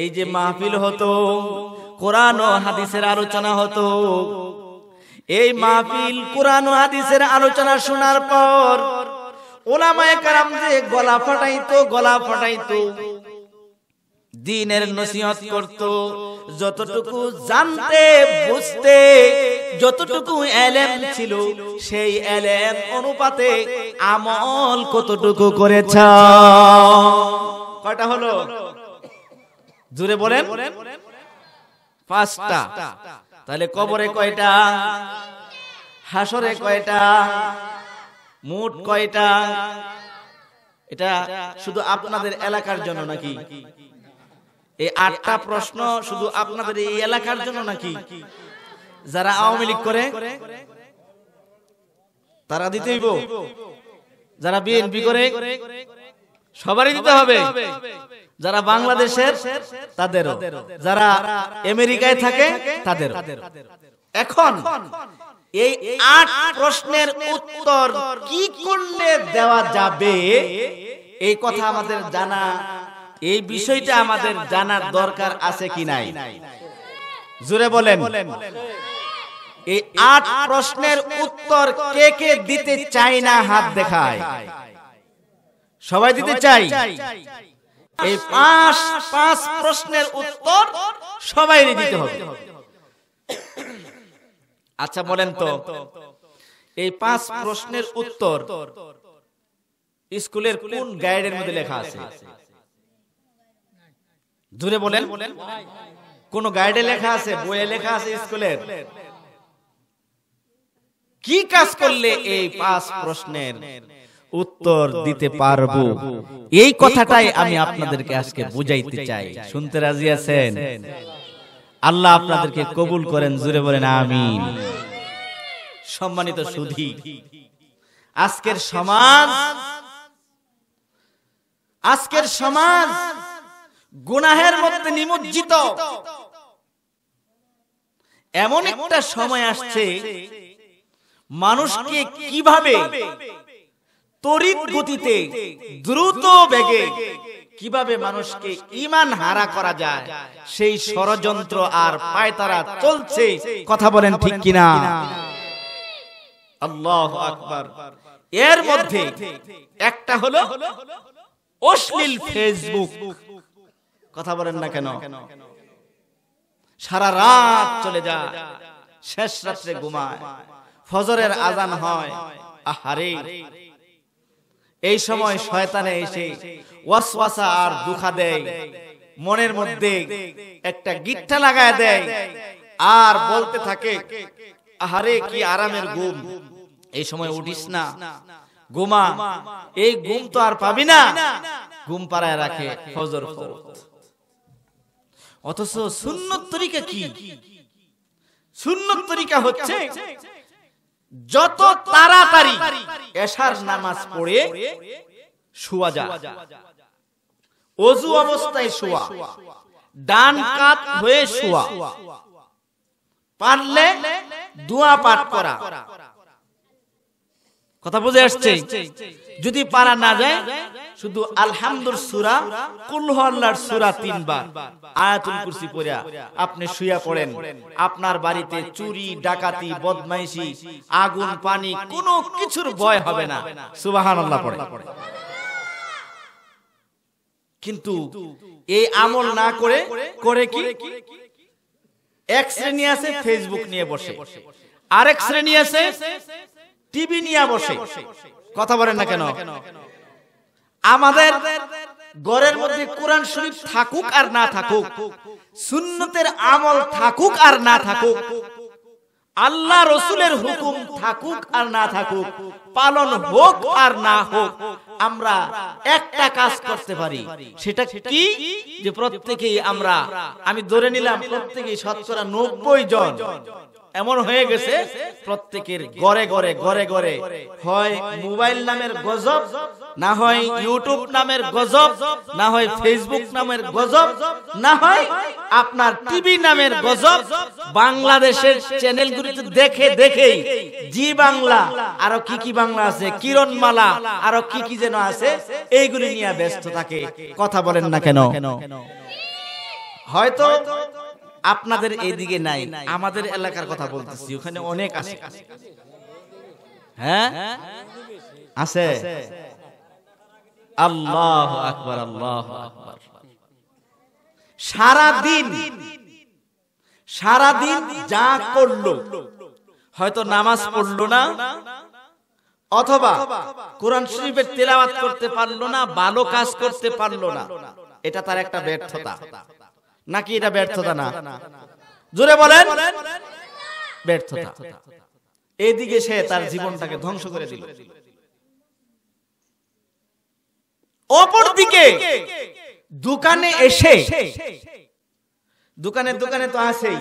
এই যে মাহফিল হতো কোরআন ও হাদিসের আলোচনা হতো এই মাহফিল কোরআন ও হাদিসের আলোচনা শোনার পর ওলামায়ে কারাম যে গলা ফাটাইতো গলা ফাটাইতো দিনের নসিহত করত যতটুকু জানতে বুঝতে যতটুকু এলেম ছিল সেই এলেম অনুপাতে আমল কতটুকু করেছ কয়টা হলো জুড়ে বলেন পাঁচটা তাহলে কবরে কয়টা হাসরে কয়টা মুট কয়টা এটা শুধু আপনাদের এলাকার জন্য নাকি এই আটটা প্রশ্ন শুধু আপনাদের এই এলাকার জন্য নাকি যারা আওয়ামী লীগ করে তারা দিতেই যারা বিএনপি করে সবারই দিতে হবে যারা বাংলাদেশের তাদের যারা আমেরিকায় থাকে তাদের এখন এই আট প্রশ্নের উত্তর কি করলে দেওয়া যাবে এই কথা আমাদের জানা এই বিষয়টা আমাদের জানার দরকার আছে কি নাই জুড়ে বলেন এই আট প্রশ্নের উত্তর কে কে দিতে চাই না হাত দেখায় সবাই দিতে চাই এই পাঁচ পাঁচ প্রশ্নের উত্তর সবাই দিতে হবে আচ্ছা বলেন তো এই পাঁচ প্রশ্নের উত্তর স্কুলের কোন গাইডের মধ্যে লেখা আছে জুড়ে বলেন কোন গাইডে লেখা আছে বইয়ে লেখা আছে স্কুলের কি কাজ করলে এই পাঁচ প্রশ্নের উত্তর দিতে পারবো এই কথাটাই আমি আপনাদেরকে আজকে বুঝাইতে চাই শুনতে রাজি আছেন আল্লাহ আপনাদেরকে কবুল করেন জুড়ে বলেন আমিন সম্মানিত সুধী আজকের সমাজ আজকের সমাজ গুনাহের মধ্যে নিমজ্জিত এমন একটা সময় আসছে মানুষকে কিভাবে তরিত গতিতে দ্রুত বেগে কিভাবে মানুষকে ইমান হারা করা যায় সেই ষড়যন্ত্র আর পায়তারা চলছে কথা বলেন ঠিক কিনা আল্লাহ আকবার এর মধ্যে একটা হলো অশ্লীল ফেসবুক কথা বলেন না কেন সারা রাত চলে যায় শেষ রাত্রে ঘুমায় ফজরের আজান হয় আহারে এই সময় শয়তানে এসে ওয়াসওয়াসা আর দুখা দেয় মনের মধ্যে একটা গিট্টা লাগায় দেয় আর বলতে থাকে আহারে কি আরামের ঘুম এই সময় উঠিস না ঘুমা এই ঘুম তো আর পাবি না ঘুম পাড়ায় রাখে ফজর ফজর অথচ সুন্নত তরিকা কি সুন্নত তরিকা হচ্ছে যত তাড়াতাড়ি এশার নামাজ পড়ে শোয়া যা অজু অবস্থায় শোয়া ডান কাত হয়ে শোয়া পারলে দোয়া পাঠ করা কথা বুঝে আসছে যদি পারা না যায় শুধু আলহামদুল সুরা কুল্লার সুরা তিনবার আয়াতুল কুরসি পড়া আপনি শুয়া পড়েন আপনার বাড়িতে চুরি ডাকাতি বদমাইশি আগুন পানি কোনো কিছুর ভয় হবে না আল্লাহ পড়ে কিন্তু এই আমল না করে করে কি এক শ্রেণী আছে ফেসবুক নিয়ে বসে আরেক শ্রেণী আছে টিভি নিয়ে বসে কথা বলেন না কেন আমাদের গড়ের মধ্যে কোরআন শরীফ থাকুক আর না থাকুক সুন্নতের আমল থাকুক আর না থাকুক আল্লাহ রসুলের হুকুম থাকুক আর না থাকুক পালন হোক আর না হোক আমরা একটা কাজ করতে পারি সেটা কি যে প্রত্যেকেই আমরা আমি ধরে নিলাম প্রত্যেকেই শতকরা নব্বই জন এমন হয়ে গেছে প্রত্যেকের গড়ে গড়ে গড়ে গড়ে হয় মোবাইল নামের গজব না হয় ইউটিউব নামের গজব না হয় ফেসবুক নামের গজব না হয় আপনার টিভি নামের গজব বাংলাদেশের গুলিতে দেখে দেখেই জি বাংলা আরো কি কি বাংলা আছে কিরণমালা আরো কি কি যেন আছে এইগুলি নিয়ে ব্যস্ত থাকে কথা বলেন না কেন হয়তো আপনাদের এইদিকে নাই আমাদের এলাকার কথা বলতেছি ওখানে অনেক আছে হ্যাঁ, হ্যাঁ? আছে আল্লাহ আকবর আল্লাহ আকবার সারাদিন সারাদিন যা করলো হয়তো নামাজ পড়লো না অথবা কোরআন শরীফের তেলাওয়াত করতে পারলো না ভালো কাজ করতে পারলো না এটা তার একটা ব্যর্থতা নাকি এটা ব্যর্থতা না জোরে বলেন ব্যর্থতা এদিকে সে তার জীবনটাকে ধ্বংস করে দিল অপরদিকে দোকানে এসে দোকানে দোকানে তো আছেই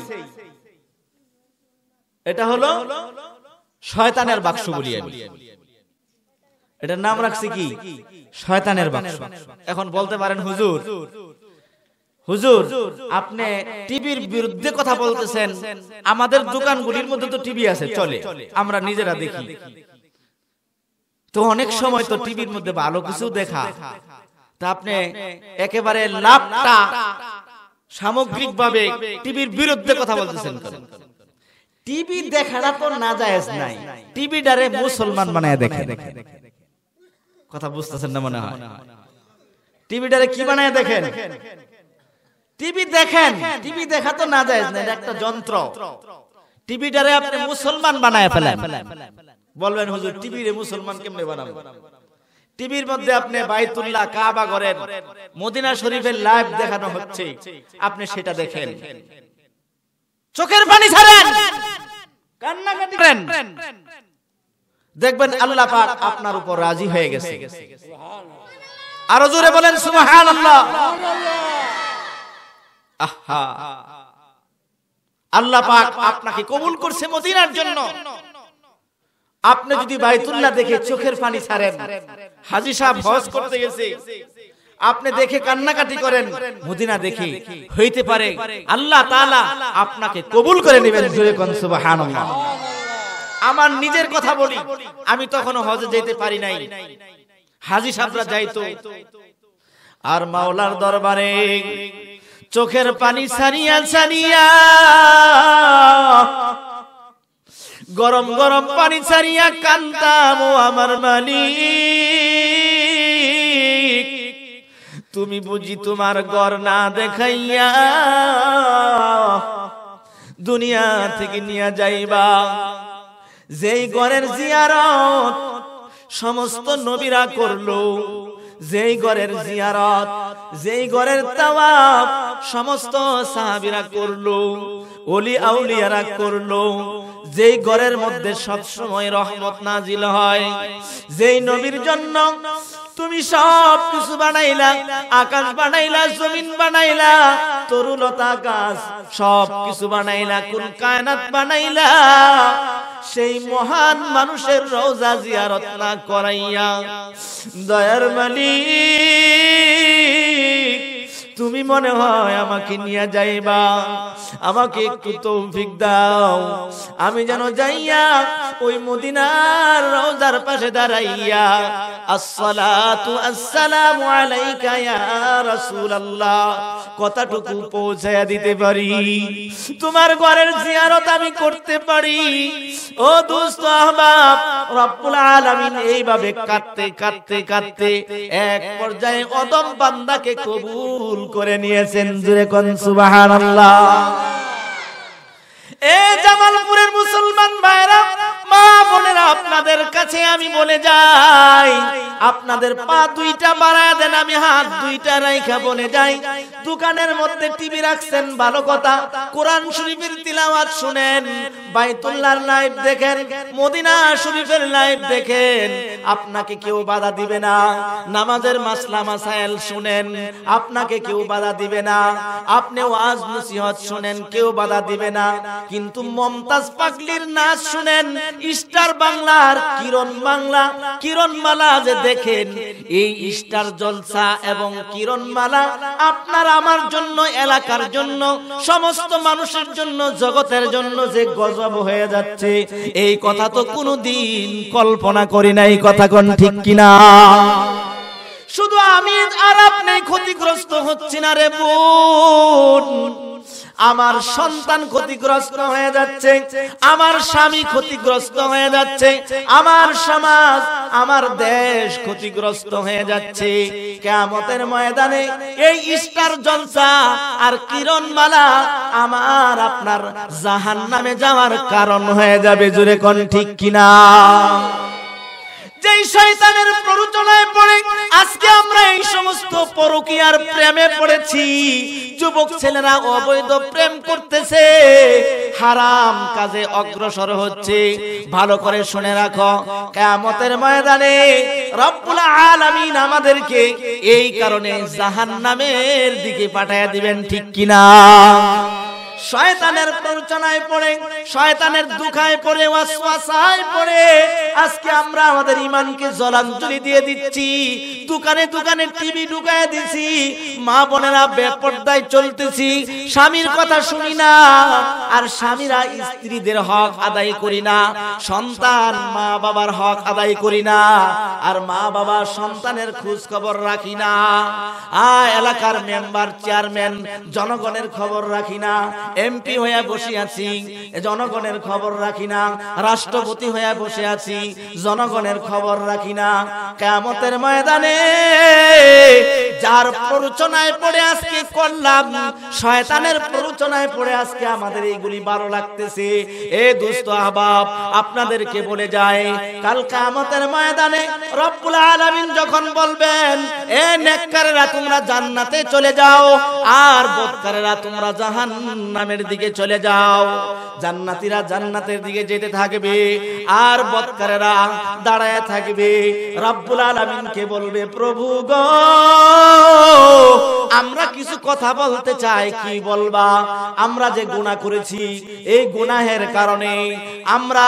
এটা হলো শয়তানের বাক্স বলি আমি এটার নাম রাখছি কি শয়তানের বাক্স এখন বলতে পারেন হুজুর হুজুর আপনি টিভির বিরুদ্ধে কথা বলতেছেন আমাদের দোকানগুলির মধ্যে তো টিভি আছে চলে আমরা নিজেরা দেখি তো অনেক সময় তো টিভির মধ্যে ভালো কিছু দেখা তা আপনি একেবারে লাভটা সামগ্রিকভাবে টিভির বিরুদ্ধে কথা বলতেছেন টিভি দেখাটা তো না জায়েজ নাই টিভি ডারে মুসলমান বানায় দেখে কথা বুঝতেছেন না মনে হয় টিভিটারে কি বানায় দেখেন টিভি দেখেন টিভি দেখা তো না যায় না একটা যন্ত্র টিভিটারে আপনি মুসলমান বানায় ফেলেন বলবেন হুজুর টিভির মুসলমান কেমনে বানাবো টিভির মধ্যে আপনি বাইতুল্লাহ কাবা করেন মদিনা শরীফের লাইভ দেখানো হচ্ছে আপনি সেটা দেখেন চোখের পানি ছাড়েন কান্নাকাটি করেন দেখবেন আল্লাহ পাক আপনার উপর রাজি হয়ে গেছে আরো জোরে বলেন সুবহানাল্লাহ সুবহানাল্লাহ আল্লাহ পাক আপনাকে কবুল করছে মদিনার জন্য আপনি যদি বাইতুল্লাহ দেখে চোখের পানি ছাড়েন হাজি সাহেব হজ করতে গেছে আপনি দেখে কান্নাকাটি করেন মদিনা দেখে হইতে পারে আল্লাহ তাআলা আপনাকে কবুল করে নেবেন জোরে কোন সুবহানাল্লাহ আমার নিজের কথা বলি আমি তখন হজে যেতে পারি নাই হাজি সাহেবরা যাইতো আর মাওলার দরবারে চোখের পানি সারিয়া সারিয়া গরম গরম পানি সারিয়া কান্তাম ও আমার মানি তুমি বুঝি তোমার গর না দেখাইয়া দুনিয়া থেকে নিয়া যাইবা যেই গরের জিয়ারত সমস্ত নবীরা করলো যেই ঘরের জিয়ারত যেই ঘরের তাওয়াব সমস্ত সাহাবিরা করলো ওলি আউলিয়ারা করলো যেই ঘরের মধ্যে সব সময় রহমত নাজিল হয় যেই নবীর জন্য তুমি সব কিছু বানাইলা আকাশ বানাইলা জমিন বানাইলা তরুলতা গাছ সব কিছু বানাইলা কোন কায়নাত বানাইলা সেই মহান মানুষের রোজা জিয়ারত না করাইয়া দয়ার মালিক তুমি মনে হয় আমাকে নিয়ে যাইবা আমাকে একটু তৌফিক দাও আমি যেন যাইয়া ওই মদিনার রওজার পাশে দাঁড়াইয়া আসসালাতু আসসালামু আলাইকা ইয়া রাসূলুল্লাহ কথাটুকু পৌঁছায়া দিতে পারি তোমার ঘরের জিয়ারত আমি করতে পারি ও দোস্ত আহবাব রব্বুল আলামিন এইভাবে কাঁদতে কাঁদতে কাঁদতে এক পর্যায়ে অদম বান্দাকে কবুল করে নিয়েছেন জুরে কোন আল্লাহ এ জামালপুরের মুসলমান ভাইরা মা বোনেরা আপনাদের কাছে আমি বলে যাই আপনাদের পা দুইটা বাড়ায় দেন আমি হাত দুইটা রাইখা বলে যাই দোকানের মধ্যে টিভি রাখছেন ভালো কথা কোরআন শরীফের তিলাওয়াত শুনেন বাইতুল্লাহর লাইভ দেখেন মদিনা শরীফের লাইভ দেখেন আপনাকে কেউ বাধা দিবে না নামাজের মাসলা মাসাইল শুনেন আপনাকে কেউ বাধা দিবে না আপনি ওয়াজ নসিহত শুনেন কেউ বাধা দিবে না কিন্তু মমতাজ পাগলির নাচ শুনেন স্টার বাংলার কিরণ বাংলা কিরণমালা যে দেখেন এই স্টার জলসা এবং কিরণমালা আপনার আমার জন্য এলাকার জন্য সমস্ত মানুষের জন্য জগতের জন্য যে গজব হয়ে যাচ্ছে এই কথা তো কোনোদিন কল্পনা করি নাই কথা কোন ঠিক কিনা শুধু আমি আর আপনি ক্ষতিগ্রস্ত হচ্ছি না রে বোন আমার সন্তান ক্ষতিগ্রস্ত হয়ে যাচ্ছে আমার স্বামী ক্ষতিগ্রস্ত হয়ে যাচ্ছে আমার সমাজ আমার দেশ ক্ষতিগ্রস্ত হয়ে যাচ্ছে কেমতের ময়দানে এই ইস্টার জলসা আর কিরণ মালা আমার আপনার জাহান নামে যাওয়ার কারণ হয়ে যাবে জুড়ে কন ঠিক কিনা যেই শয়তানের প্ররোচনায় পড়ে আজকে আমরা এই সমস্ত পরকিয়ার প্রেমে পড়েছি যুবক ছেলেরা অবৈধ প্রেম করতেছে হারাম কাজে অগ্রসর হচ্ছে ভালো করে শুনে রাখো কিয়ামতের ময়দানে রব্বুল আলামিন আমাদেরকে এই কারণে নামের দিকে পাঠায়া দিবেন ঠিক কিনা শয়তানের প্ররোচনায় পড়ে শয়তানের দুখায় পড়ে ওয়াসওয়াসায় পড়ে আজকে আমরা আমাদের ঈমানকে জলাঞ্জলি দিয়ে দিচ্ছি দোকানে দোকানে টিভি ঢুকায় দিছি মা বোনেরা বেপর্দায় চলতেছি স্বামীর কথা শুনি না আর স্বামীরা স্ত্রীদের হক আদায় করি না সন্তান মা বাবার হক আদায় করি না আর মা বাবা সন্তানের খোঁজ খবর রাখি না আ এলাকার মেম্বার চেয়ারম্যান জনগণের খবর রাখি না এমপি হইয়া বসে আছি জনগণের খবর রাখি না রাষ্ট্রপতি হইয়া বসে আছি জনগণের খবর রাখি না কেমতের ময়দানে যার প্ররোচনায় পড়ে আজকে করলাম শয়তানের প্ররোচনায় পড়ে আজকে আমাদের এইগুলি ভালো লাগতেছে এ দুস্থ আহবাব আপনাদেরকে বলে যায় কাল কামতের ময়দানে রব্বুল আলামিন যখন বলবেন এ নেককারেরা তোমরা জান্নাতে চলে যাও আর বোধকারেরা তোমরা জাহান্ন স্থানের দিকে চলে যাও জান্নাতিরা জান্নাতের দিকে যেতে থাকবে আর বৎকারেরা দাঁড়ায় থাকবে রব্বুল আলমিনকে বলবে প্রভু গ আমরা কিছু কথা বলতে চাই কি বলবা আমরা যে গুণা করেছি এই গুনাহের কারণে আমরা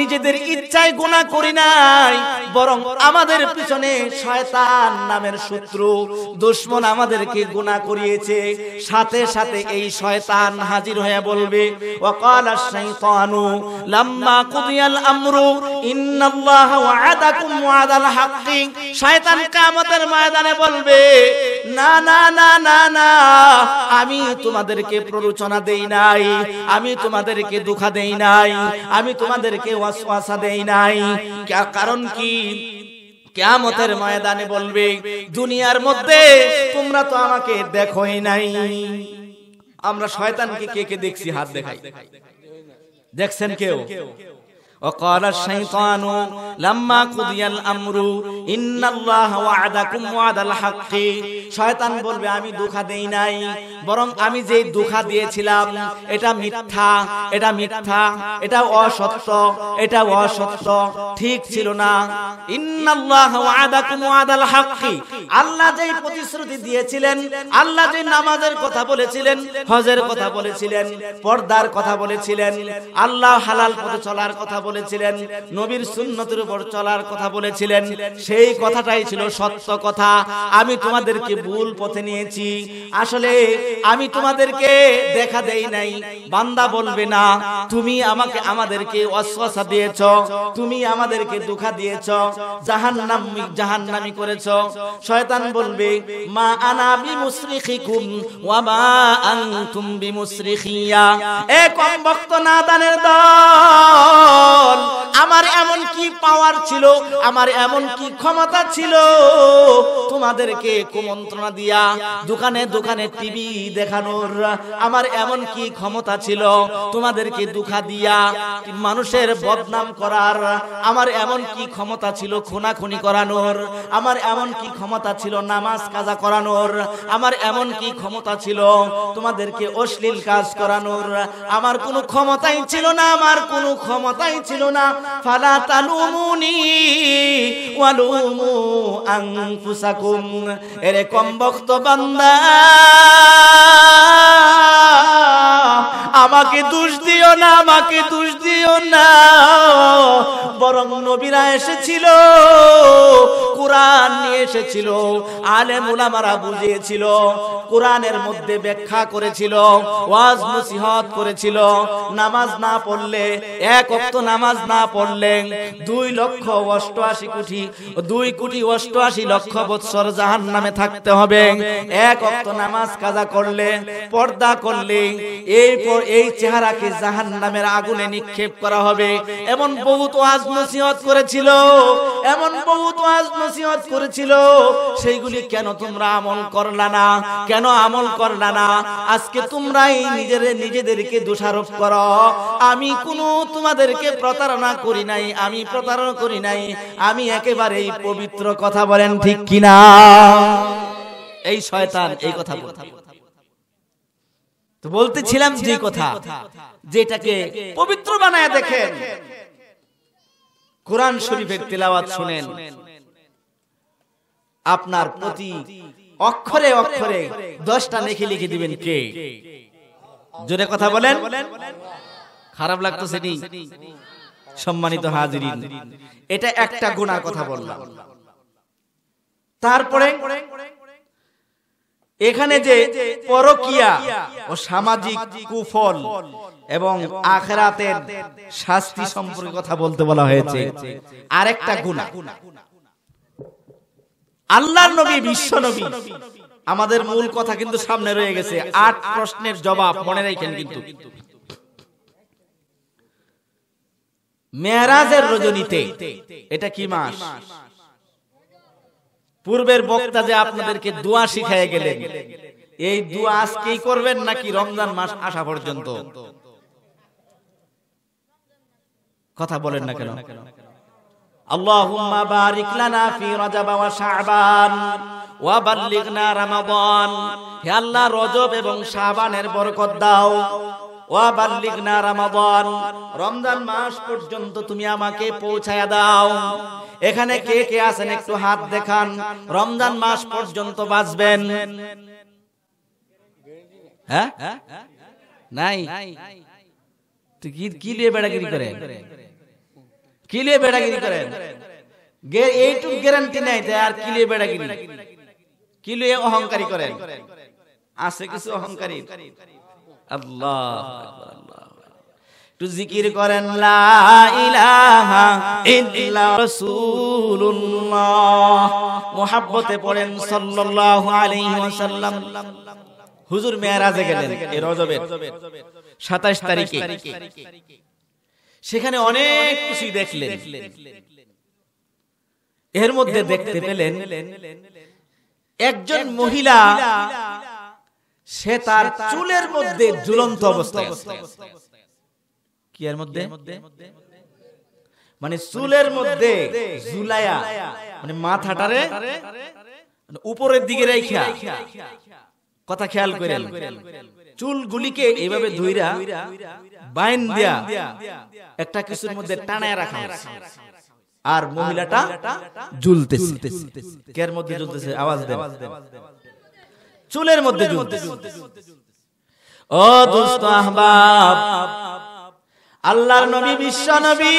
নিজেদের ইচ্ছায় গুণা করি নাই বরং আমাদের পিছনে শয়তান নামের শত্রু দুশ্মন আমাদেরকে গুণা করিয়েছে সাথে সাথে এই শয়তান হাজির হয়ে বলবে শয়তান কিয়ামতের ময়দানে বলবে না না না না না আমি তোমাদেরকে প্ররোচনা দেই নাই আমি তোমাদেরকে দুঃখা দেই নাই আমি তোমাদেরকে ওয়াসওয়াসা দেই নাই কারণ কি কিয়ামতের ময়দানে বলবে দুনিয়ার মধ্যে তোমরা তো আমাকে দেখোই নাই আমরা শয়তানকে কে কে দেখছি হাত দেখাই দেখছেন কেউ وقال الشيطان لما قضي الامر ان الله وعدكم وعد الحق শয়তান বলবে আমি দুখা দেই নাই বরং আমি যে দুখা দিয়েছিলাম এটা মিথ্যা এটা মিথ্যা এটা অসত্য এটা অসত্য ঠিক ছিল না ইন্নাল্লাহ ওয়াদাকুম ওয়াদাল হাক্কি আল্লাহ যেই প্রতিশ্রুতি দিয়েছিলেন আল্লাহ যেই নামাজের কথা বলেছিলেন হজের কথা বলেছিলেন পর্দার কথা বলেছিলেন আল্লাহ হালাল পথে চলার কথা বলেছিলেন নবীর সুন্নতের উপর চলার কথা বলেছিলেন সেই কথাটাই ছিল সত্য কথা আমি তোমাদেরকে ভুল পথে নিয়েছি আসলে আমি তোমাদেরকে দেখা দেই নাই বান্দা বলবে না তুমি আমাকে আমাদেরকে অশ্বাসা দিয়েছ তুমি আমাদেরকে দুঃখা দিয়েছ জাহান নাম জাহান নামি করেছ শয়তান বলবে মা আনা বি কুম ওয়া মা আনতুম বি বিমুসরিখিয়া এ কম ভক্ত না দানের দল বল আমার এমন কি পাওয়ার ছিল আমার এমন কি ক্ষমতা ছিল তোমাদেরকে কুমন্ত্রণা দিয়া দোকানে দোকানে টিভি দেখানোর আমার এমন কি ক্ষমতা ছিল তোমাদেরকে দুঃখা দিয়া মানুষের বদনাম করার আমার এমন কি ক্ষমতা ছিল খুনি করানোর আমার এমন কি ক্ষমতা ছিল নামাজ কাজা করানোর আমার এমন কি ক্ষমতা ছিল তোমাদেরকে অশ্লীল কাজ করানোর আমার কোনো ক্ষমতাই ছিল না আমার কোনো ক্ষমতাই ছিল ছিল না ফালা তালুমুনি ওয়ালুমু আনফুসাকুম এরে কম বক্ত বান্দা আমাকে দোষ দিও না আমাকে দোষ দিও না বরং নবীরা এসেছিল কোরআন নিয়ে এসেছিল আলে মুলামারা বুঝিয়েছিল কোরআনের মধ্যে ব্যাখ্যা করেছিল ওয়াজ নসিহত করেছিল নামাজ না পড়লে এক অক্ত নামাজ না পড়লে দুই লক্ষ অষ্টআশি কোটি দুই কোটি অষ্টআশি লক্ষ বৎসর জাহান নামে থাকতে হবে এক অক্ত নামাজ কাজা করলে পর্দা করলে এই এই এই চেহারাকে জাহান নামের আগুনে নিক্ষেপ করা হবে এমন বহুত ওয়াজ নসিহত করেছিল এমন বহুত ওয়াজ নসিহত করেছিল সেইগুলি কেন তোমরা আমল করলা না কেন আমল করলা না আজকে তোমরাই নিজের নিজেদেরকে দোষারোপ করো আমি কোনো তোমাদেরকে প্রতারণা করি নাই আমি প্রতারণা করি নাই আমি একেবারেই পবিত্র কথা বলেন ঠিক কিনা এই শয়তান এই কথা কথা তো বলতেছিলাম যে কথা যেটাকে পবিত্র বানায় দেখেন কোরআন শরীফের তেলাওয়াত শুনেন আপনার প্রতি অক্ষরে অক্ষরে দশটা লিখে লিখে দিবেন কে জোরে কথা বলেন খারাপ লাগতো সেটি সম্মানিত হাজিরিন এটা একটা গুণার কথা বললাম তারপরে এখানে যে পরকিয়া ও সামাজিক কুফল এবং আখেরাতের শাস্তি সম্পর্কে কথা বলতে বলা হয়েছে আরেকটা গুণা আল্লাহর নবী বিশ্ব নবী আমাদের মূল কথা কিন্তু সামনে রয়ে গেছে আট প্রশ্নের জবাব মনে রেখেন কিন্তু মেয়ারাজের রজনীতে এটা কি মাস পূর্বের বক্তা যে আপনাদেরকে দোয়া শিখাই গেলেন এই দোয়া আজকেই করবেন নাকি রমজান মাস আসা পর্যন্ত কথা বলেন না কেন আল্লাহুম্মা বারিক লানা ফি রজব ওয়া শাবান ওয়া বাল্লিগনা রমাদান আল্লাহ রজব এবং শাবানের বরকত দাও ওয়াবাল্লিগনা রমজান মাস পর্যন্ত তুমি আমাকে পৌঁছায়া দাও এখানে কে কে আছেন একটু হাত দেখান রমজান মাস পর্যন্ত বাঁচবেন হ্যাঁ নাই কি বেড়াগিরি গ্যারান্টি আর বেড়াগিরি অহংকারী করেন আছে কিছু অহংকারী আল্লাহ একটু জিকির করেন মোহাব্বতে পড়েন সাল্লাল্লাহু আলাইহি ওয়াসাল্লাম হুজুর মেরাজে গেলেন এই রজবের 27 তারিখে সেখানে অনেক কিছু দেখলেন এর মধ্যে দেখতে পেলেন একজন মহিলা সে তার চুলের মধ্যে ঝুলন্ত অবস্থায় কি এর মধ্যে মানে চুলের মানে মধ্যে ঝুলায়া মানে মাথাটারে মানে উপরের দিকে রেখা কথা খেয়াল করেন চুলগুলিকে এইভাবে ধুইরা বাইন দেয়া একটা কিছুর মধ্যে টানায় রাখা আর মহিলাটা ঝুলতেছে কের মধ্যে ঝুলতেছে আওয়াজ দেন চুলের মধ্যে ও দোস্ত আহবাব আল্লাহর নবী বিশ্ব নবী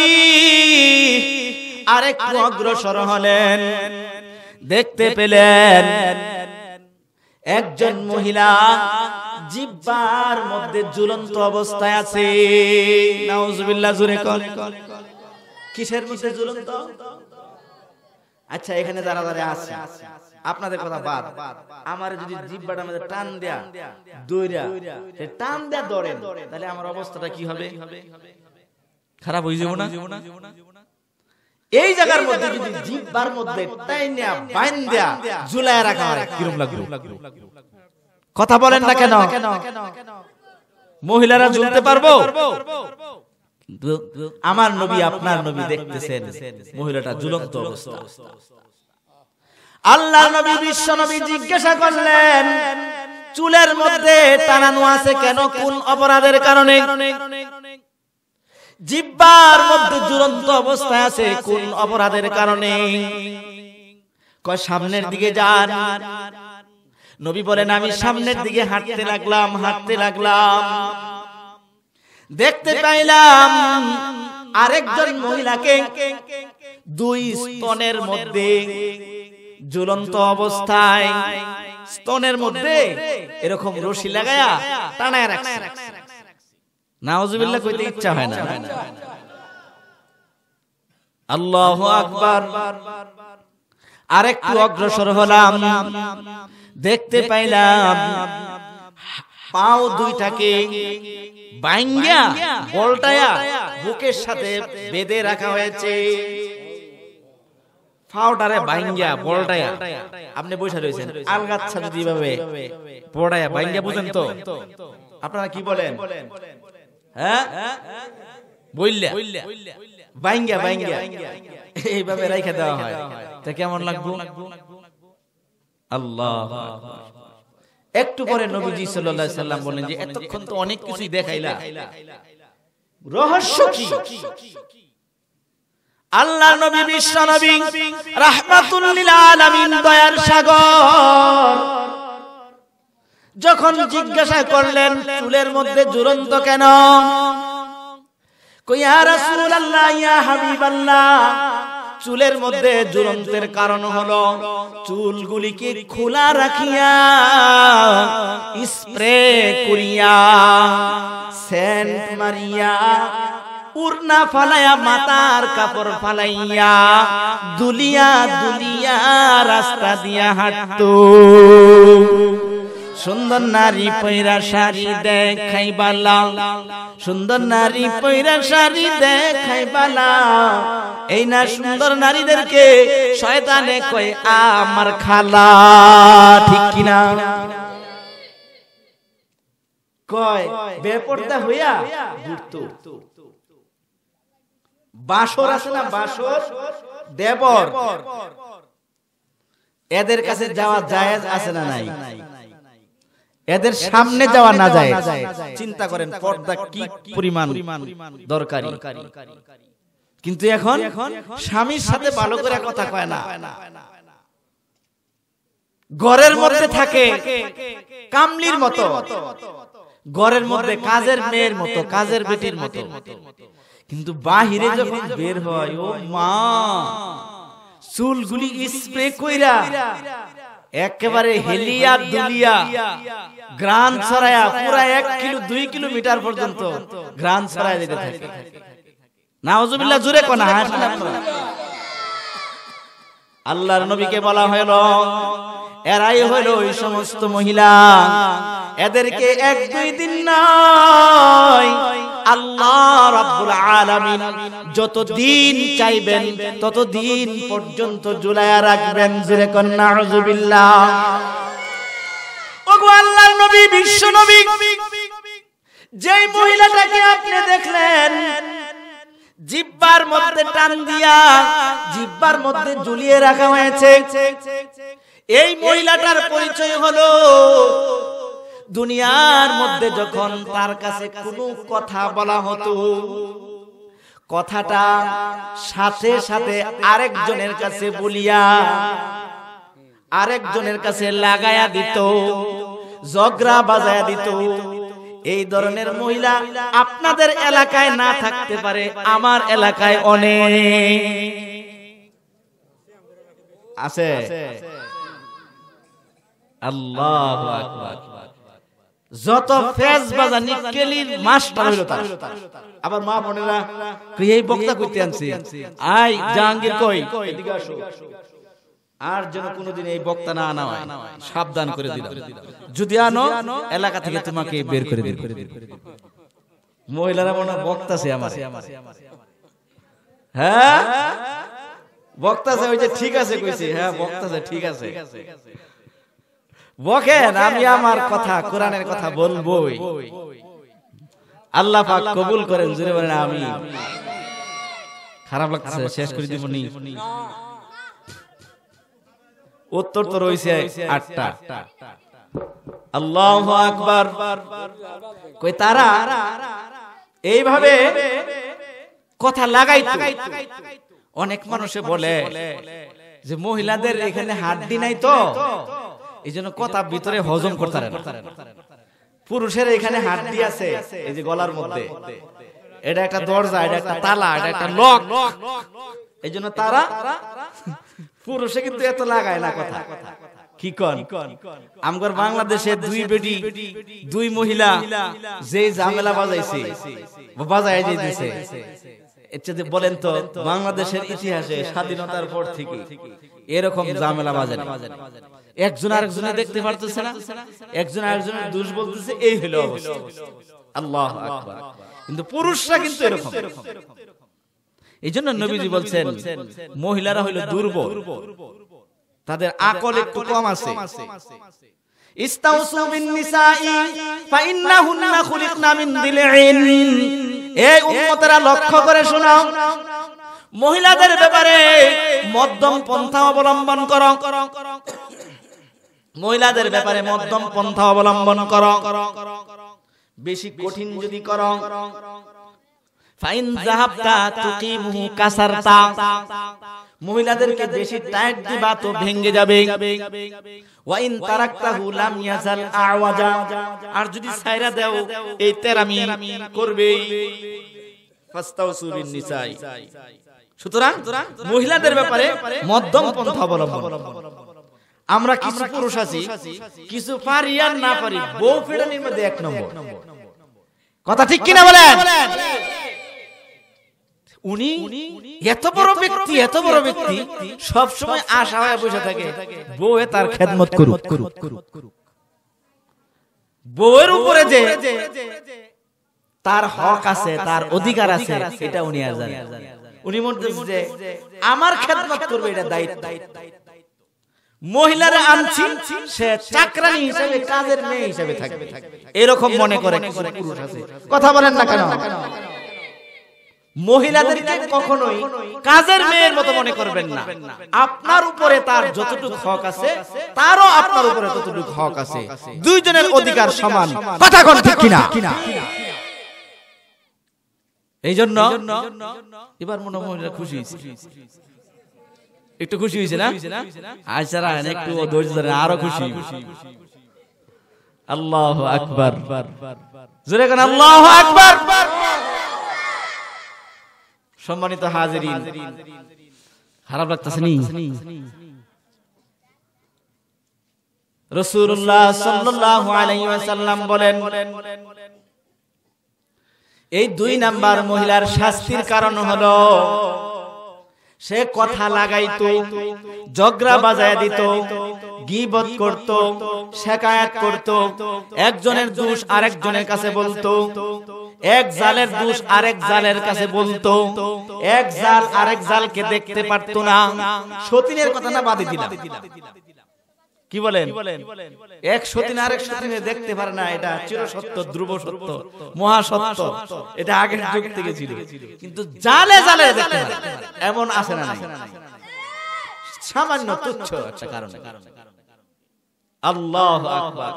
আরেকটু অগ্রসর হলেন দেখতে পেলেন একজন মহিলা জিব্বার মধ্যে ঝুলন্ত অবস্থায় আছে কিসের মধ্যে ঝুলন্ত আচ্ছা এখানে দাঁড়া দাঁড়িয়ে আছে আপনাদের কথা বাদ আমার যদি জিব্বাটা আমাদের টান দেয়া দইরা টান দেয়া ধরেন তাহলে আমার অবস্থাটা কি হবে খারাপ হয়ে যাবো না এই জায়গার মধ্যে যদি জিব্বার মধ্যে টাইনা বাইন দেয়া ঝুলায় রাখা হয় কিরম লাগলো কথা বলেন না কেন মহিলারা ঝুলতে পারবো আমার নবী আপনার নবী দেখতেছেন মহিলাটা জুলন্ত অবস্থা আল্লাহ নবী বিশ্ব নবী জিজ্ঞাসা করলেন চুলের মধ্যে টানানো আছে কেন কোন অপরাধের কারণে জিব্বার মধ্যে দুরন্ত অবস্থায় আছে কোন অপরাধের কারণে কয় সামনের দিকে যান নবী বলেন আমি সামনের দিকে হাঁটতে লাগলাম হাঁটতে লাগলাম দেখতে পাইলাম আরেকজন মহিলাকে দুই স্তনের মধ্যে জ্বলন্ত অবস্থায় স্তনের মধ্যে এরকম রশি লাগায়া টানায় রাখছে নাওজুবিল্লাহ কইতে ইচ্ছা হয় না আল্লাহ আকবার আর একটু অগ্রসর হলাম দেখতে পাইলাম পাও দুইটাকে বাইঙ্গা বলটায়া বুকের সাথে বেঁধে রাখা হয়েছে বাইঙ্গা আপনি বসে রয়েছেন আলগাচ্ছা যদি এভাবে পড়ায়া বাইঙ্গা বুঝেন তো আপনারা কি বলেন হ্যাঁ বললা বাইঙ্গা বাইঙ্গা এইভাবে রাইখা দেওয়া হয় তা কেমন আল্লাহ একটু পরে নবীজি সাল্লাল্লাহু আলাইহি সাল্লাম বলেন যে এতক্ষণ তো অনেক কিছুই দেখাইলা রহস্য কি আল্লাহ নবী বিশ্ব নবী রাহমাতুল্লিল দয়ার সাগর যখন জিজ্ঞাসা করলেন চুলের মধ্যে জুরন্ত কেন ইয়া চুলের মধ্যে জুরন্তের কারণ হলো চুলগুলিকে খোলা রাখিয়া স্প্রে করিয়া সেন্ট মারিয়া উড়না ফালাইয়া মাতার কাপড় ফালাইয়া দুলিয়া দুলিয়া রাস্তা দিয়া হাঁটতো সুন্দর নারী পৈরা শাড়ি দেখাই বালা সুন্দর নারী পৈরা শাড়ি দেখাই বালা এই না সুন্দর নারীদেরকে শয়তানে কই আমার খালা ঠিক কিনা কয় বেপর্দা হইয়া ঘুরতো বাসর আছে না বাসর দেবর এদের কাছে যাওয়া জায়েজ আছে না নাই এদের সামনে যাওয়া না যায় চিন্তা করেন পর্দা কি পরিমাণ দরকারি কিন্তু এখন স্বামীর সাথে ভালো করে কথা কয় না ঘরের মধ্যে থাকে কামলির মতো ঘরের মধ্যে কাজের মেয়ের মতো কাজের বেটির মতো কিন্তু বাহিরে যখন বের হয় ও মা চুলগুলি স্প্রে কইরা একেবারে হেলিয়া দুলিয়া গ্রান ছড়ায়া পুরা এক কিলো দুই কিলোমিটার পর্যন্ত গ্রান ছড়ায় যেতে থাকে নাওজুবিল্লাহ জুড়ে কোনা আল্লাহ আল্লাহর নবীকে বলা হলো এরাই হলো ওই সমস্ত মহিলা এদেরকে এক দুই দিন নয় আল্লাহ রাব্বুল আলামিন যত দিন চাইবেন তত দিন পর্যন্ত জুলায়া রাখবেন জুরে কন্যা আউযুবিল্লাহ ওগো আল্লাহর নবী বিশ্ব নবী যেই মহিলাটাকে আপনি দেখলেন জিব্বার মধ্যে টান দিয়া জিব্বার মধ্যে ঝুলিয়ে রাখা হয়েছে এই মহিলাটার পরিচয় হলো দুনিয়ার মধ্যে যখন তার কাছে কোনো কথা বলা হতো কথাটা সাথে সাথে আরেকজনের কাছে বলিয়া আরেকজনের কাছে লাগায়া দিত জগরা বাজায়া দিত এই ধরনের মহিলা আপনাদের এলাকায় না থাকতে পারে আমার এলাকায় অনেক আছে আল্লাহ আকবার যত ফেজ বাজা নিকেলির মাস্টার হইল তার আবার মা বোনেরা এই বক্তা কইতে আনছি আই জাহাঙ্গীর কই এদিকে আসো আর যেন কোনোদিন এই বক্তা না আনা হয় সাবধান করে দিলাম যদি আনো এলাকা থেকে তোমাকে বের করে দিল মহিলারা মনে বক্তা সে আমার হ্যাঁ? হ্যাঁ বক্তা সে ওই যে ঠিক আছে কইছি হ্যাঁ বক্তা হ্যাঁ, সে ঠিক আছে বকেন আমি আমার কথা কোরআনের কথা বলবো আল্লাহ পাক কবুল করেন জুড়ে বলেন আমি খারাপ লাগছে শেষ করে দিব নি উত্তর তো রয়েছে আটটা আল্লাহ আকবার কই তারা এইভাবে কথা লাগাই অনেক মানুষে বলে যে মহিলাদের এখানে হাড্ডি নাই তো এই জন্য কথা ভিতরে হজম করতে পুরুষের এখানে হাড্ডি আছে এই যে গলার মধ্যে এটা একটা দরজা এটা একটা তালা এটা একটা লক এই জন্য তারা পুরুষে কিন্তু এত লাগায় না কথা কি আমগর বাংলাদেশে দুই বেটি দুই মহিলা যে ঝামেলা বাজাইছে বাজায় যে দিছে যে বলেন তো বাংলাদেশের ইতিহাসে স্বাধীনতার পর থেকে এরকম ঝামেলা বাজে একজন আরেকজনে দেখতে পারতেছে না একজন আরেকজনের দোষ বলতেছে এই হলো অবস্থা আল্লাহ কিন্তু পুরুষরা কিন্তু এরকম এই জন্য নবীজি বলছেন মহিলারা হইল দুর্বল তাদের আকল একটু কম আছে মহিলাদের ব্যাপারে মধ্যম পন্থা অবলম্বন করো মহিলাদের ব্যাপারে মধ্যম পন্থা অবলম্বন কর বেশি কঠিন যদি কর মহিলাদেরকে বেশি টাইট দিবা তো ভেঙে যাবে ওয়াইন তারাক্তাহু লাম ইয়াজাল আর যদি সাইরা দেও এই তেরামি করবেই ফাস্তাউসু সুতরাং মহিলাদের ব্যাপারে মধ্যম পন্থা অবলম্বন আমরা কিছু পুরুষ আছি কিছু পারি আর না পারি বউ ফেরানির মধ্যে এক নম্বর কথা ঠিক কিনা বলে উনি এত বড় ব্যক্তি এত বড় ব্যক্তি সব সময় আশা বসে থাকে বউয়ে তার খেদমত করুক বউয়ের উপরে যে তার হক আছে তার অধিকার আছে এটা উনি আর উনি মনে যে আমার খেদমত করবে এটা দায়িত্ব মহিলারা আনছি সে চাকরানি হিসাবে কাজের মেয়ে হিসাবে থাকবে এরকম মনে করে পুরুষ আছে কথা বলেন না কেন মহিলাদেরকে কখনোই কাজের মেয়ের মতো মনে করবেন না আপনার উপরে তার যতটুকু হক আছে তারও আপনার উপরে ততটুকু হক আছে দুইজনের অধিকার সমান কথা কোন ঠিক কিনা এই জন্য এবার মনে মহিলা খুশি একটু খুশি হয়েছে না আচ্ছা রাখেন একটু ধৈর্য ধরে আরো খুশি আল্লাহ আকবর জোরে কেন আল্লাহ আকবর সম্মানিত হাজির খারাপ লাগতেছে নি রাসূলুল্লাহ সাল্লাল্লাহু আলাইহি ওয়াসাল্লাম বলেন এই দুই নাম্বার মহিলার শাস্তির কারণ হলো সে কথা লাগাইত জগরা বাজায় দিত গিবত করত শেখায়াত করত একজনের দোষ আরেকজনের কাছে বলতো এক জালের দোষ আরেক জালের কাছে বলতো এক জাল আরেক জালকে দেখতে পারতো না সতীনের কথা না বাদে দিলাম কি বলেন এক দিন আরেক দিনে দেখতে পারে না এটা চির সত্য ধ্রুব সত্য মহাসত্য এটা আগের যুগ থেকে ছিল কিন্তু জালে জালে দেখতে এমন আসে না সামান্য তুচ্ছ একটা কারণে আল্লাহ আকবার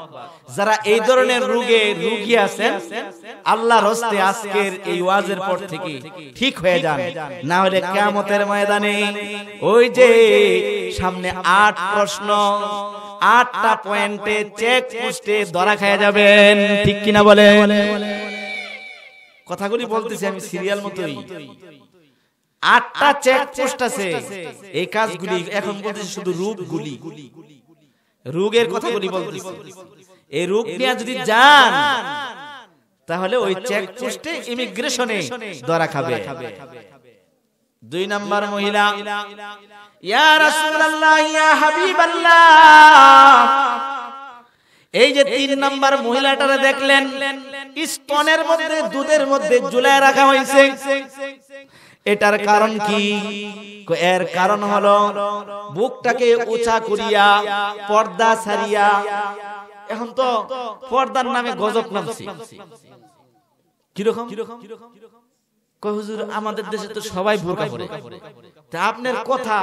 যারা এই ধরনের রোগে রোগী আছেন আল্লাহ রস্তে আজকের এই ওয়াজের পর থেকে ঠিক হয়ে যান না হলে কিয়ামতের ময়দানে ওই যে সামনে আট প্রশ্ন আটটা পয়েন্টে চেক পোস্টে ধরা খাইয়া যাবেন ঠিক কিনা বলে কথাগুলি বলতেছি আমি সিরিয়াল মতোই আটটা চেক পোস্ট আছে এই কাজগুলি এখন বলতেছি শুধু রূপগুলি রোগের কথাগুলি বলতেছি এই রোগ নিয়ে যদি যান তাহলে ওই চেক পোস্টে ইমিগ্রেশনে ধরা খাবে দুই নম্বর মহিলা ইয়া রাসূলুল্লাহ ইয়া হাবিবাল্লাহ এই যে তিন নম্বর মহিলাটারে দেখলেন স্তনের মধ্যে দুধের মধ্যে ঝুলায় রাখা হয়েছে এটার কারণ কি এর কারণ হলো বুকটাকে উঁচা করিয়া পর্দা ছাড়িয়া এখন তো পর্দার নামে গজব নামছে কিরকম কিরকম কিরকম হুজুর আমাদের দেশে তো সবাই বোরকা পরে তা আপনার কথা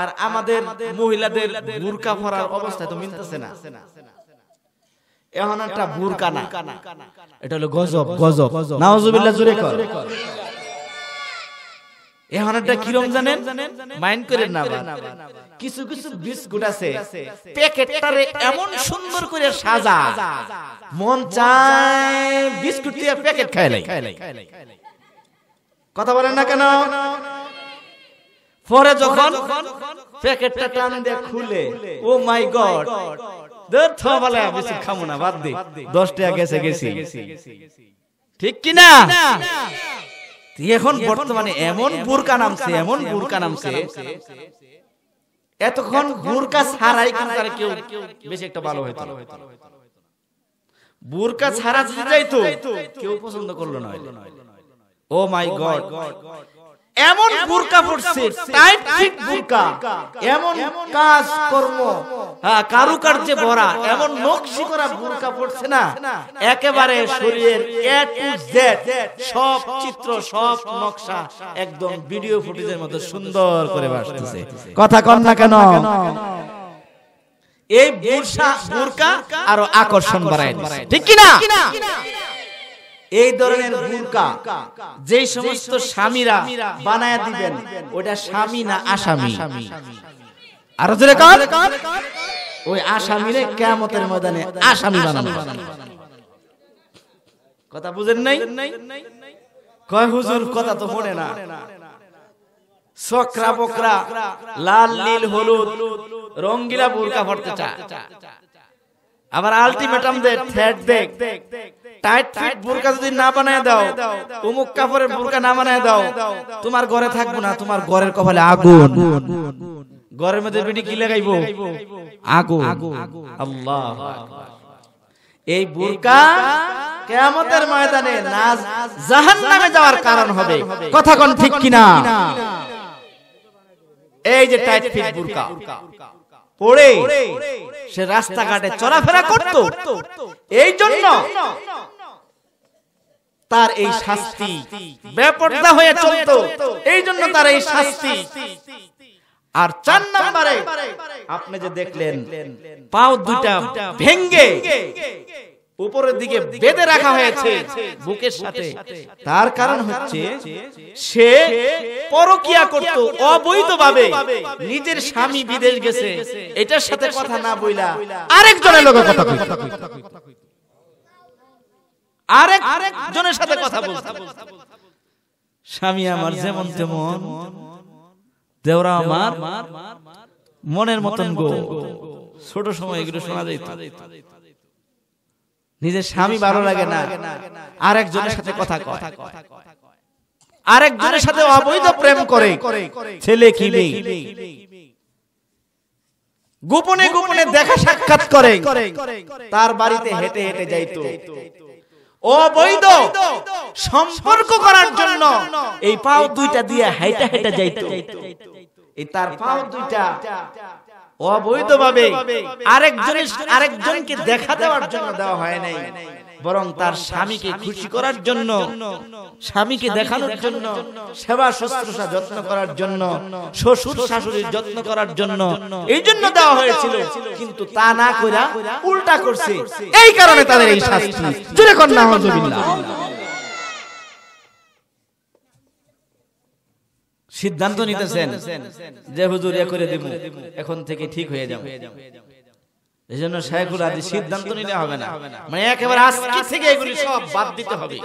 আর আমাদের মহিলাদের বোরকা পরার অবস্থা তো মিলতেছে না এখন একটা বোরকা না এটা হলো গজব গজব নাওজুবিল্লাহ জোরে কর এখন একটা কিরম জানেন মাইন্ড করেন না কিছু কিছু বিস্কুট আছে প্যাকেটটারে এমন সুন্দর করে সাজা মন চায় বিস্কুট দিয়ে প্যাকেট খাইলাই কথা বলেন না কেন পরে যখন প্যাকেটটা টান দিয়ে খুলে ও মাই গড বলে ঠিক কি না এখন বর্তমানে এমন নামছে এমন নামছে এতক্ষণ ছাড়াই কেউ বুরকা ছাড়া যাইতো কেউ পছন্দ করলো না ও মাই গড এমন বোরকা পড়ছে টাইট ফিট বোরকা এমন কাজ কর্ম হ্যাঁ কারুকার্যে ভরা এমন নকশি করা বোরকা পড়ছে না একেবারে শরীরের এ টু জেড সব চিত্র সব নকশা একদম ভিডিও ফুটেজের মতো সুন্দর করে ভাসতেছে কথা কম না কেন এই বোরকা আরো আকর্ষণ বাড়ায় ঠিক কিনা এই ধরনের বুরকা যে সমস্ত স্বামীরা বানায় দিবেন ওটা স্বামী না আসামি আরো জোরে কার ওই রে কিয়ামতের ময়দানে আসামি বানানো কথা বুঝেন নাই কয় হুজুর কথা তো মনে না সকরা বকরা লাল নীল হলুদ রঙ্গিলা বুরকা পড়তে চায় আবার আলটিমেটাম দে থ্যাট দেখ টাইট যদি না বানায় দাও কাপড়ের না বানায় দাও তোমার ঘরে থাকবো না তোমার ঘরের কপালে আগুন ঘরের মধ্যে বিটি কি আগুন আল্লাহ এই কেয়ামতের ময়দানে জাহান্নামে যাওয়ার কারণ হবে কথা কোন ঠিক কিনা এই যে টাইট ফিট বুরকা পড়ে সে রাস্তাঘাটে চলাফেরা করত এই জন্য তার এই শাস্তি বেপর্দা হয়ে চলত এই জন্য তার এই শাস্তি আর চার নম্বরে আপনি যে দেখলেন পাও দুটা ভেঙ্গে উপরের দিকে বেঁধে রাখা হয়েছে বুকের সাথে তার কারণ হচ্ছে সে পরকিয়া করত অবৈধভাবে নিজের স্বামী বিদেশ গেছে এটার সাথে কথা না বইলা আরেকজনের লোকের কথা আরেকজনের সাথে কথা বলতে স্বামী আমার যেমন তেমন দেওরা আমার মনের মতন গো ছোট সময় এগুলো শোনা যেত নিজের স্বামী ভালো লাগে না আরেকজনের সাথে কথা কয় আরেকজনের সাথে অবৈধ প্রেম করে ছেলে কি গোপনে গোপনে দেখা সাক্ষাৎ করে তার বাড়িতে হেঁটে হেঁটে যাইতো অবৈধ সম্পর্ক করার জন্য এই পাও দুইটা দিয়ে হাইটা হাইটা যাইতো এই তার পাও দুইটা অবৈধভাবে আরেকজনের আরেকজনকে দেখা দেওয়ার জন্য দেওয়া হয় নাই বরং তার স্বামীকে খুশি করার জন্য স্বামীকে দেখানোর জন্য সেবা শুশ্রূষা যত্ন করার জন্য শ্বশুর শাশুড়ির যত্ন করার জন্য এই জন্য দেওয়া হয়েছিল কিন্তু তা না করে উল্টা করছে এই কারণে তাদের এই শাস্তি জুড়ে কন্যা হজবিল্লা সিদ্ধান্ত নিতেছেন যে হুজুর এ করে দেব এখন থেকে ঠিক হয়ে যাবে এই জন্য শেখুল আদি সিদ্ধান্ত হবে না মানে একেবারে মানে আজকে থেকে এগুলি সব বাদ দিতে হবে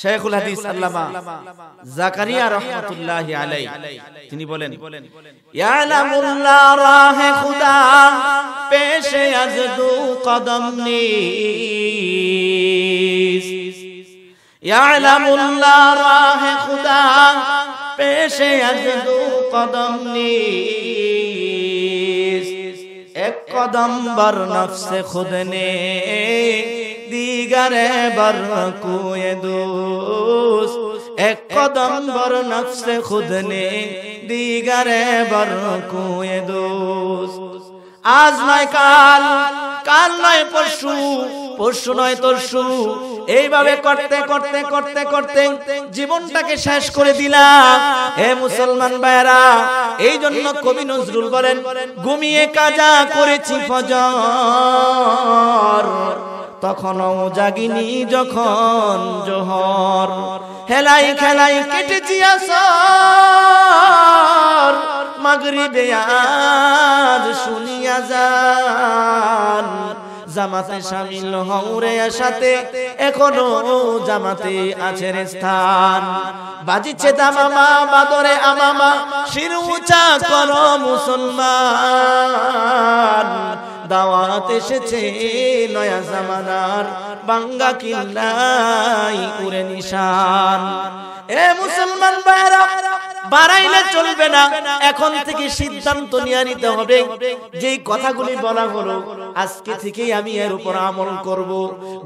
শেখুল হাদিস আল্লামা জাকারিয়া রহমাতুল্লাহ আলাই তিনি বলেন ইয়ালামুল্লাহ খুদা পেশে আজ দু কদম নিস ইয়ালামুল্লাহ রাহ খুদা পেশে আজ দু কদম নিস ایک قدم بر نفس خود نے دیگر بر کوی دوست ایک قدم بر نفس خود نے دیگر بر دوست আজ নয় কাল কাল নয় পরশু পরশু নয় তরশু এইভাবে করতে করতে করতে করতে জীবনটাকে শেষ করে দিলাম হে মুসলমান ভাইরা এই জন্য কবি নজরুল বলেন ঘুমিয়ে কাজা করেছি ফজর তখন জাগিনি যখন জোহর হেলাই খেলাই কেটেছি আস মাগরি আজ শুনিয়া যান জামাতে সামিল হৌরে সাথে এখনো জামাতে আছেন স্থান বাজিছে দামামা বাদরে আমামা শির উঁচা কর মুসলমান দাওয়াত এসেছে নয়া জামানার বাঙ্গা কিল্লাই উড়ে নিশান এ মুসলমান ভাইরা বাড়াইলে চলবে না এখন থেকে সিদ্ধান্ত নিয়ে নিতে হবে যে কথাগুলি বলা হলো আজকে থেকেই আমি এর উপর আমল করব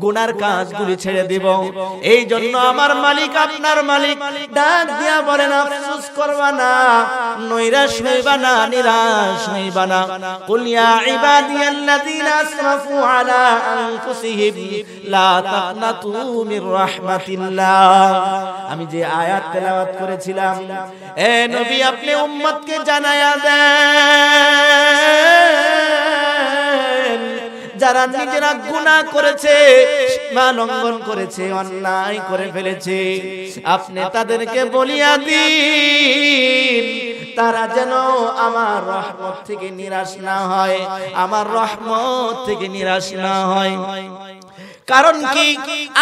গুনার কাজগুলি ছেড়ে দেব এই জন্য আমার মালিক আপনার মালিক ডাক দিয়া বলেন আফসোস করবা না নৈরাশ হইবা না নিরাশ হইবা না কুলিয়া ইবাদিয়াল الذين أسرفوا على أنفسهم لا تقنطوا من رحمة الله أمي جي آيات যে كوري তেলাওয়াত করেছিলাম نبي নবী আপনি উম্মতকে জানায়া দেন যারা নিজেরা গুণা করেছে সীমা লঙ্ঘন করেছে অন্যায় করে ফেলেছে আপনি তাদেরকে বলিয়া দিন তারা যেন আমার রহমত থেকে নিরাশ না হয় আমার রহমত থেকে নিরাশ না হয় কারণ কি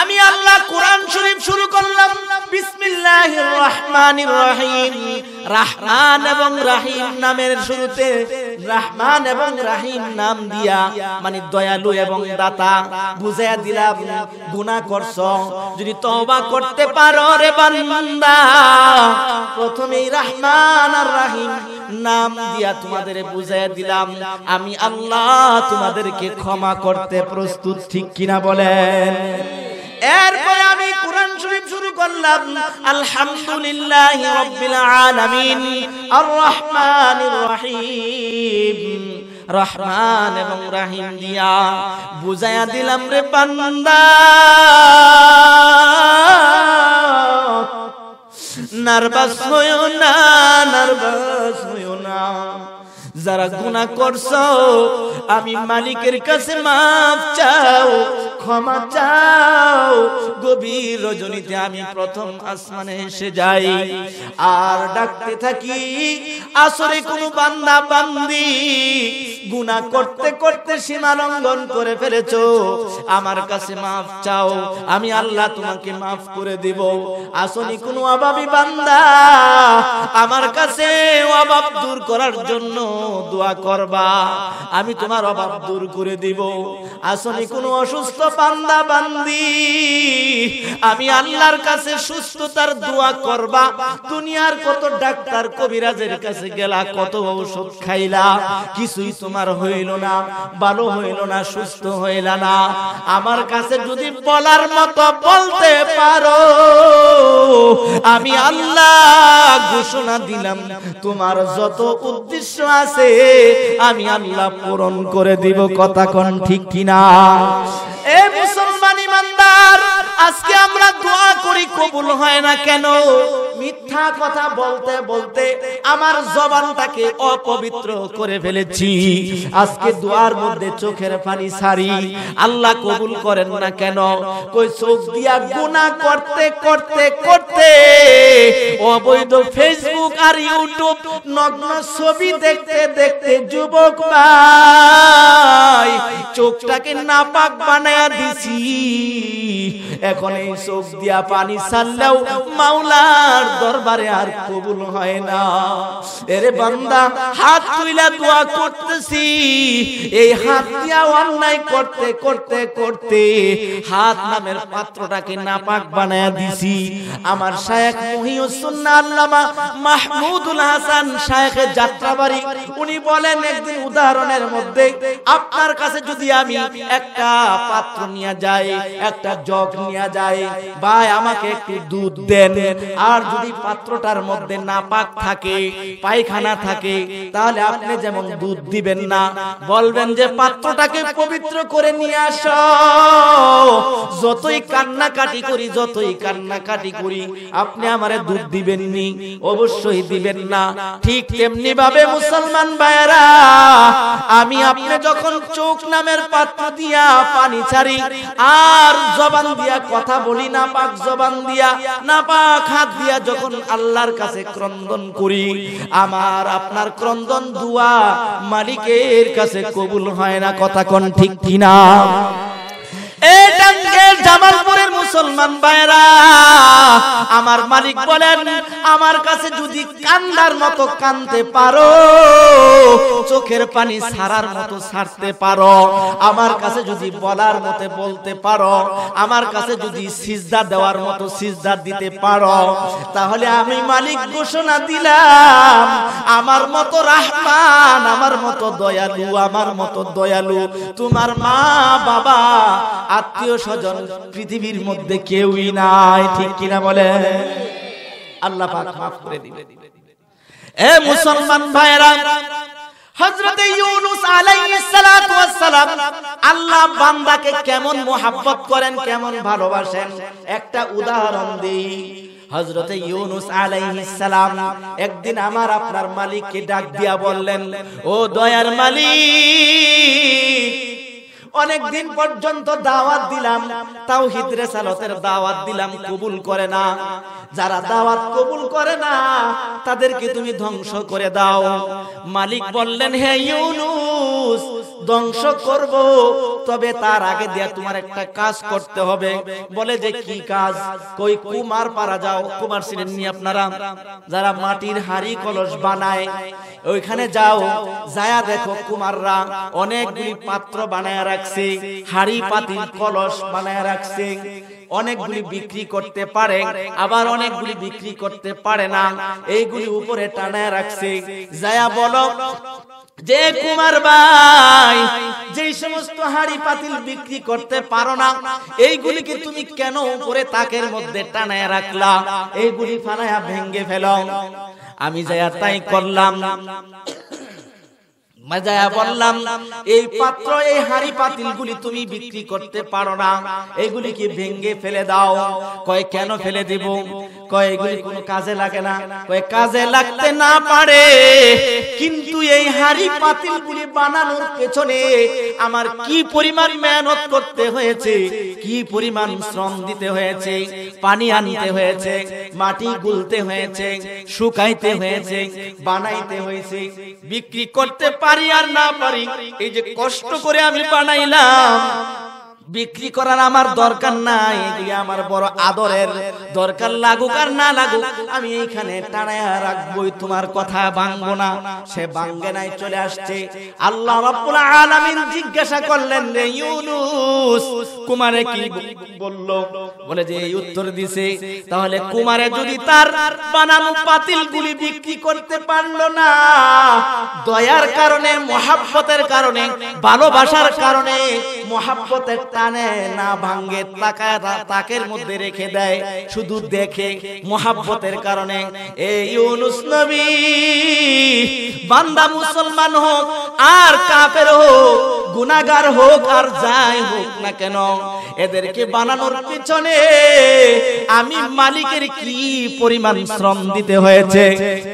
আমি আল্লাহ কোরআন শরীফ শুরু করলাম বিসমিল্লাহির রহমানির রহিম রহমান এবং রহিম নামের শুরুতে রহমান এবং রহিম নাম দিয়া মানে দয়ালু এবং দাতা বুঝাইয়া দিলাম গুনাহ করছ যদি তওবা করতে পারো রে বান্দা প্রথমেই রহমান আর রহিম নাম দিয়া তোমাদের বুঝাইয়া দিলাম আমি আল্লাহ তোমাদেরকে ক্ষমা করতে প্রস্তুত ঠিক কিনা বলে বলেন এরপরে আমি কোরআন শরীফ শুরু করলাম আলহামদুলিল্লাহ রাব্বিল আলামিন আর রহমানির রহিম রহমান এবং রাহিম দিয়া বুঝাইয়া দিলাম রে বান্দা নার্ভাস হইও না নার্ভাস হইও না যারা গুণা করছো আমি মালিকের কাছে মাফ চাও ক্ষমা চাও গভীর রজনীতে আমি প্রথম আসমানে এসে যাই আর ডাকতে থাকি আসরে কোনো বান্দা বান্দি গুণা করতে করতে সীমা লঙ্ঘন করে ফেলেছো আমার কাছে মাফ চাও আমি আল্লাহ তোমাকে মাফ করে দিব আসনি কোনো অভাবী বান্দা আমার কাছে অভাব দূর করার জন্য দোয়া করবা আমি তোমার অভাব দূর করে দিব আসলে কোনো অসুস্থ পান্দা বান্দি আমি আল্লাহর কাছে সুস্থতার দোয়া করবা দুনিয়ার কত ডাক্তার কবিরাজের কাছে গেলা কত ঔষধ খাইলা কিছুই তোমার হইল না ভালো হইল না সুস্থ হইল না আমার কাছে যদি বলার মতো বলতে পারো আমি আল্লাহ ঘোষণা দিলাম তোমার যত উদ্দেশ্য আছে আছে আমি আল্লাহ পূরণ করে দিব কথা কোন ঠিক কিনা এ মুসলমান ইমানদার আজকে আমরা দোয়া করি কবুল হয় না কেন মিথ্যা কথা বলতে বলতে আমার জবানটাকে অপবিত্র করে ফেলেছি আজকে দোয়ার মধ্যে চোখের পানি সারি আল্লাহ কবুল করেন না কেন কই চোখ দিয়া গুনাহ করতে করতে করতে অবৈধ ফেসবুক আর ইউটিউব নগ্ন ছবি দেখতে দেখতে যুবক ভাই চোখটাকে না পাক বানায় দিছি এখন এই চোখ দিয়া পানি ছাড়লেও মাওলার দরবারে আর কবুল হয় না এরে বান্দা হাত তুইলা দোয়া করতেছি এই হাত দিয়া অন্যায় করতে করতে করতে হাত নামের পাত্রটাকে না পাক বানায় দিছি আমার শায়েখ মহিউসুন্না আল্লামা মাহমুদুল হাসান শায়েখের যাত্রাবাড়ি উনি বলেন একদিন উদাহরণের মধ্যে আপনার কাছে যদি আমি একটা পাত্র নিয়ে যাই একটা জগ নিয়ে যাই ভাই আমাকে একটু দুধ দেন আর যদি পাত্রটার মধ্যে নাপাক থাকে পায়খানা থাকে তাহলে আপনি যেমন দুধ দিবেন না বলবেন যে পাত্রটাকে পবিত্র করে নিয়ে আস যতই কান্নাকাটি করি যতই কান্নাকাটি করি আপনি আমারে দুধ দিবেন নি অবশ্যই দিবেন না ঠিক তেমনি ভাবে মুসলমান মুসলমান ভাইরা আমি আপনি যখন চোখ নামের পাত্র দিয়া পানি ছাড়ি আর জবান দিয়া কথা বলি না পাক জবান দিয়া না পাক হাত দিয়া যখন আল্লাহর কাছে ক্রন্দন করি আমার আপনার ক্রন্দন দুয়া মালিকের কাছে কবুল হয় না কথা কোন ঠিক কিনা এ ডাঙ্গের জামালপুরে মুসলমান ভাইরা আমার মালিক বলেন আমার কাছে যদি কান্দার মতো কানতে পারো চোখের পানি সারার মতো সারতে পারো আমার কাছে যদি বলার মতো বলতে পারো আমার কাছে যদি সিজদা দেওয়ার মতো সিজদা দিতে পারো তাহলে আমি মালিক ঘোষণা দিলাম আমার মতো রাহমান আমার মতো দয়ালু আমার মতো দয়ালু তোমার মা বাবা আত্মীয় স্বজন পৃথিবীর মতো মধ্যে কেউই নাই ঠিক কিনা বলে আল্লাহ মাফ করে দিবে এ মুসলমান ভাইরা কেমন করেন কেমন ভালোবাসেন একটা উদাহরণ হজরতে ইউনুস একদিন আমার আপনার মালিককে ডাক দিয়া বললেন ও দয়ার মালিক অনেক দিন পর্যন্ত দাওয়াত দিলাম তাও হিদরে সালতের দাওয়াত দিলাম কবুল করে না যারা দাওয়াত কবুল করে না তাদেরকে তুমি ধ্বংস করে দাও মালিক বললেন হে ইউনুস ধ্বংস করব তবে তার আগে দিয়া তোমার একটা কাজ করতে হবে বলে যে কি কাজ কই কুমার পারা যাও কুমার ছিলেন নি আপনারা যারা মাটির হাড়ি কলস বানায় ওইখানে যাও যায়া দেখো কুমাররা অনেকগুলি পাত্র বানায় রাখছে হাড়ি পাতিল কলস বানায় রাখছে অনেকগুলি বিক্রি করতে পারে আবার অনেকগুলি বিক্রি করতে পারে না এইগুলি উপরে টানায় রাখছে যায়া বলো যে কুমার ভাই যে সমস্ত হাড়ি পাতিল বিক্রি করতে পারো না এইগুলিকে তুমি কেন উপরে তাকের মধ্যে টানায় রাখলা এইগুলি ফালায়া ভেঙ্গে ফেলো আমি যায়া তাই করলাম এই পাত্র এই হাড়ি পাতিলগুলি তুমি বিক্রি করতে পারো না এগুলি কি ভেঙ্গে ফেলে দাও কয় কেন ফেলে দেব কয় এগুলি কোনো কাজে লাগে না কয় কাজে লাগতে না পারে কিন্তু এই হাড়ি বানানোর পেছনে আমার কি পরিমাণ মেহনত করতে হয়েছে কি পরিমাণ শ্রম দিতে হয়েছে পানি আনতে হয়েছে মাটি গুলতে হয়েছে শুকাইতে হয়েছে বানাইতে হয়েছে বিক্রি করতে পারে পারি আর না পারি এই যে কষ্ট করে আমি বানাইলাম বিক্রি করার আমার দরকার নাই এগুলি আমার বড় আদরের দরকার লাগুক আর না লাগুক আমি এইখানে টানায়া রাখবই তোমার কথা ভাঙবো না সে বাঙ্গে নাই চলে আসছে আল্লাহ রাব্বুল আলামিন জিজ্ঞাসা করলেন রে ইউনুস কুমারে কি বলল বলে যে এই উত্তর দিছে তাহলে কুমারে যদি তার বানানো পাতিল গুলি বিক্রি করতে পারল না দয়ার কারণে মহাব্বতের কারণে ভালোবাসার কারণে মহাব্বতের আনে না ভাঙ্গে তাকায় তাকের মধ্যে রেখে দেয় শুধু দেখে মহাব্বতের কারণে এই ইউনুস নবী বান্দা মুসলমান হোক আর কাফের হোক গুনাগার হোক আর যাই হোক না কেন এদেরকে বানানোর পিছনে আমি মালিকের কি পরিমাণ শ্রম দিতে হয়েছে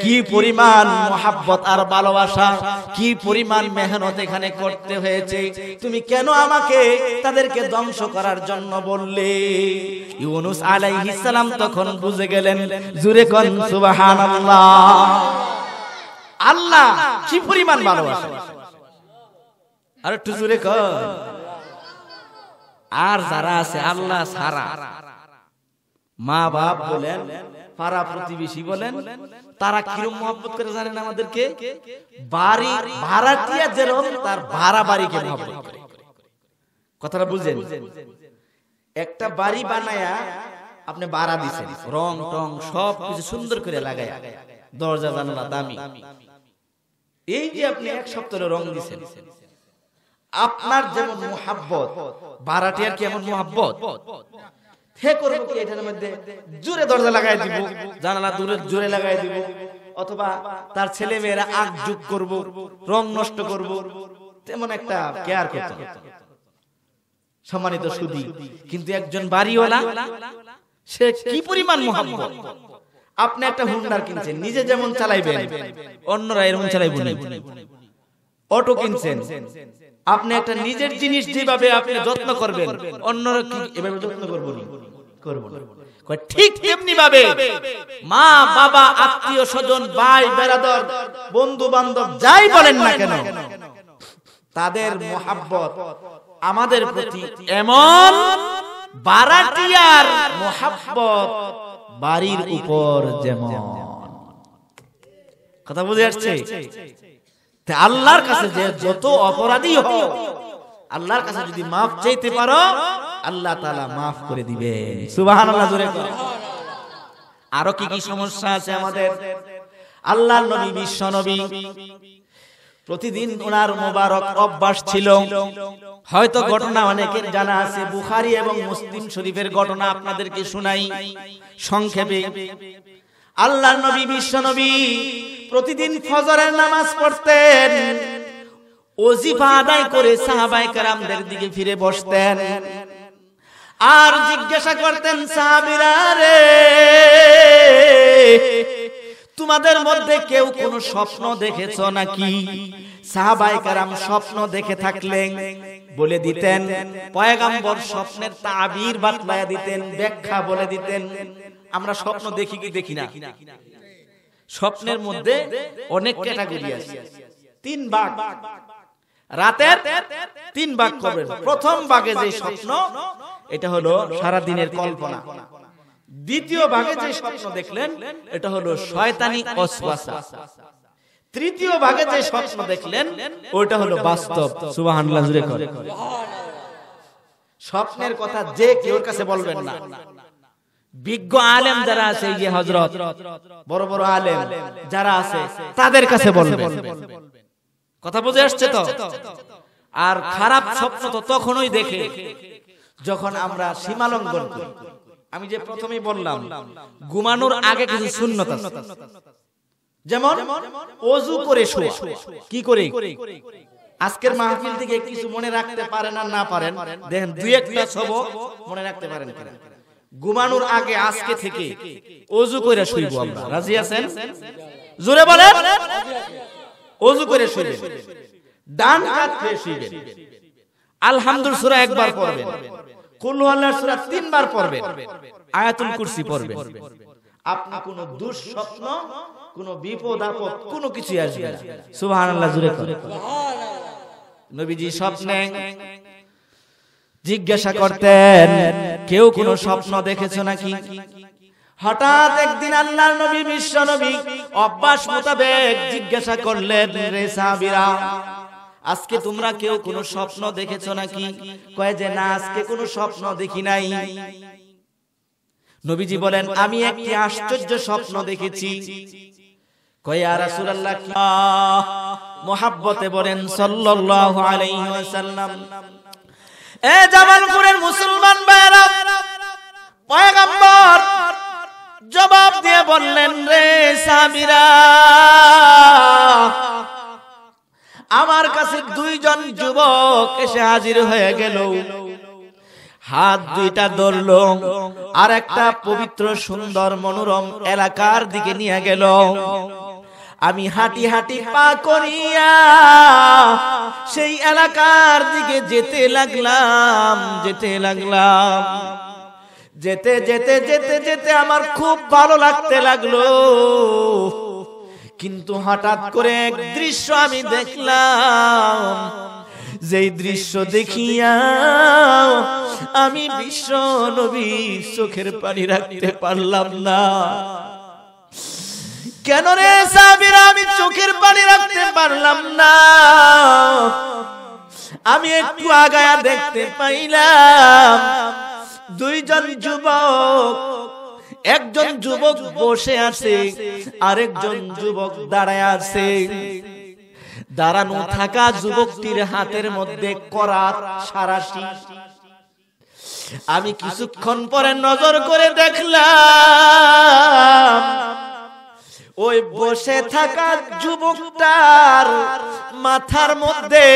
কি পরিমাণ মহাব্বত আর ভালোবাসা কি পরিমাণ মেহনত এখানে করতে হয়েছে তুমি কেন আমাকে তাদের তাদেরকে ধ্বংস করার জন্য বললে ইউনুস আলাইহিস সালাম তখন বুঝে গেলেন জুরে কন সুবহানাল্লাহ আল্লাহ কি পরিমাণ ভালোবাসে আর একটু জুরে কন আর যারা আছে আল্লাহ সারা মা বাপ বলেন পাড়া প্রতিবেশী বলেন তারা কিরম মহব্বত করে জানেন আমাদেরকে বাড়ি ভাড়াটিয়া যেরকম তার ভাড়া বাড়ি কে মহব্বত করে কথাটা বুঝলেন একটা বাড়ি বানায়া আপনি বাড়া দিছেন রং টং সব কিছু সুন্দর করে লাগায় দরজা জানলা দামি এই যে আপনি এক সপ্তাহে রং দিছেন আপনার যেমন মোহাব্বত বাড়াটি কি এমন মোহাব্বত হে করবো কি এটার মধ্যে জোরে দরজা লাগাই দিব জানালা দূরে জোরে লাগাই দিব অথবা তার ছেলে মেয়েরা আগ যুগ করবো রং নষ্ট করবো তেমন একটা কেয়ার করতে সম্মানিত সুদী কিন্তু একজন বাড়িওয়ালা সে কি পরিমাণ মোহাম্মত আপনি একটা হুন্ডার কিনছেন নিজে যেমন চালাইবেন অন্যরা এরকম চালাইবেন অটো কিনছেন আপনি একটা নিজের জিনিস যেভাবে আপনি যত্ন করবেন অন্যরা কি এভাবে যত্ন করবেন করব ঠিক তেমনি ভাবে মা বাবা আত্মীয় স্বজন ভাই বেরাদর বন্ধু বান্ধব যাই বলেন না কেন তাদের মোহাব্বত আমাদের প্রতি এমন বারাটিয়ার মোহাব্বত বাড়ির উপর যেমন কথা বুঝে আসছে আল্লাহর কাছে যে যত অপরাধী হোক আল্লাহর কাছে যদি মাফ চাইতে পারো আল্লাহ তাআলা মাফ করে দিবে সুবহানাল্লাহ জোরে আরো কি কি সমস্যা আছে আমাদের আল্লাহর নবী বিশ্ব নবী প্রতিদিন ওনার মোবারক অভ্যাস ছিল হয়তো ঘটনা অনেকের জানা আছে বুখারি এবং মুসলিম শরীফের ঘটনা আপনাদেরকে শুনাই সংক্ষেপে আল্লাহ নবী বিশ্ব নবী প্রতিদিন ফজরের নামাজ পড়তেন ওজিফা আদায় করে সাহাবাই কারামদের দিকে ফিরে বসতেন আর জিজ্ঞাসা করতেন সাহাবিরা রে তোমাদের মধ্যে কেউ কোনো স্বপ্ন দেখেছ নাকি সাহাবাই কারাম স্বপ্ন দেখে থাকলেন বলে দিতেন পয়গাম্বর স্বপ্নের তাবির বাতলায় দিতেন ব্যাখ্যা বলে দিতেন আমরা স্বপ্ন দেখি কি দেখি না স্বপ্নের মধ্যে অনেক ক্যাটাগরি আছে তিন বাঘ রাতের তিন বাঘ করবেন প্রথম বাঘে যে স্বপ্ন এটা হলো সারা দিনের কল্পনা দ্বিতীয় ভাগে যে স্বপ্ন দেখলেন এটা হলো শয়তানি অসওয়াসা তৃতীয় ভাগে যে স্বপ্ন দেখলেন ওটা হলো বাস্তব সুবহানাল্লাহ স্বপ্নের কথা যে কেউ কাছে বলবেন না বিজ্ঞ আলেম যারা আছে যে হজরত বড় বড় আলেম যারা আছে তাদের কাছে বলবেন কথা বুঝে আসছে তো আর খারাপ স্বপ্ন তো তখনই দেখে যখন আমরা সীমালঙ্ঘন করি আমি যে প্রথমেই বললাম ঘুমানোর আগে কিছু সুন্নত যেমন অজু করে শোয়া কি করে আজকের মাহফিল থেকে কিছু মনে রাখতে পারেন আর না পারেন দেখেন দুই একটা সবক মনে রাখতে পারেন ঘুমানোর আগে আজকে থেকে অজু করে শুইব আমরা রাজি আছেন জোরে বলেন অজু করে শুইবেন ডান হাত দিয়ে শুইবেন আলহামদুল সূরা একবার পড়বেন তিনবার আয়াতুল কুরসি আপনি দুঃস্বপ্ন বিপদ আপদ কোনো কিছু আসবে নবীজি স্বপ্নে জিজ্ঞাসা করতেন কেউ কোনো স্বপ্ন দেখেছো নাকি হঠাৎ একদিন আল্লাহ নবী বিশ্ব নবী অভ্যাস মোতাবেক জিজ্ঞাসা করলেন রে বিরা আজকে তোমরা কেউ কোনো স্বপ্ন দেখেছো নাকি কয়ে যে না আজকে কোনো স্বপ্ন দেখি নাই নবীজি বলেন আমি একটি আশ্চর্য স্বপ্ন দেখেছি কয়া রাসূলুল্লাহ মোহাব্বতে বলেন সাল্লাল্লাহু আলাইহি ওয়াসাল্লাম এ জামালপুরের মুসলমান ভাইরা পয়গম্বর জবাব দিয়ে বললেন রে সাহাবীরা আমার কাছে দুইজন যুবক এসে হাজির হয়ে গেল হাত দুইটা ধরল আর একটা পবিত্র সুন্দর মনোরম এলাকার দিকে নিয়ে গেল আমি হাঁটি হাঁটি পা করিয়া সেই এলাকার দিকে যেতে লাগলাম যেতে লাগলাম যেতে যেতে যেতে যেতে আমার খুব ভালো লাগতে লাগলো কিন্তু হঠাৎ করে এক দৃশ্য আমি দেখলাম যেই দৃশ্য দেখিয়া আমি বিশ্ব নবী চোখের পানি রাখতে পারলাম না কেন রে সাবির আমি চোখের পানি রাখতে পারলাম না আমি একটু আগায়া দেখতে পাইলাম দুইজন যুবক একজন যুবক বসে আছে আরেকজন যুবক দাঁড়ায় আছে দাঁড়ানো থাকা যুবকটির হাতের মধ্যে করাত সারাশি আমি কিছুক্ষণ পরে নজর করে দেখলাম ওই বসে থাকা যুবকটার মাথার মধ্যে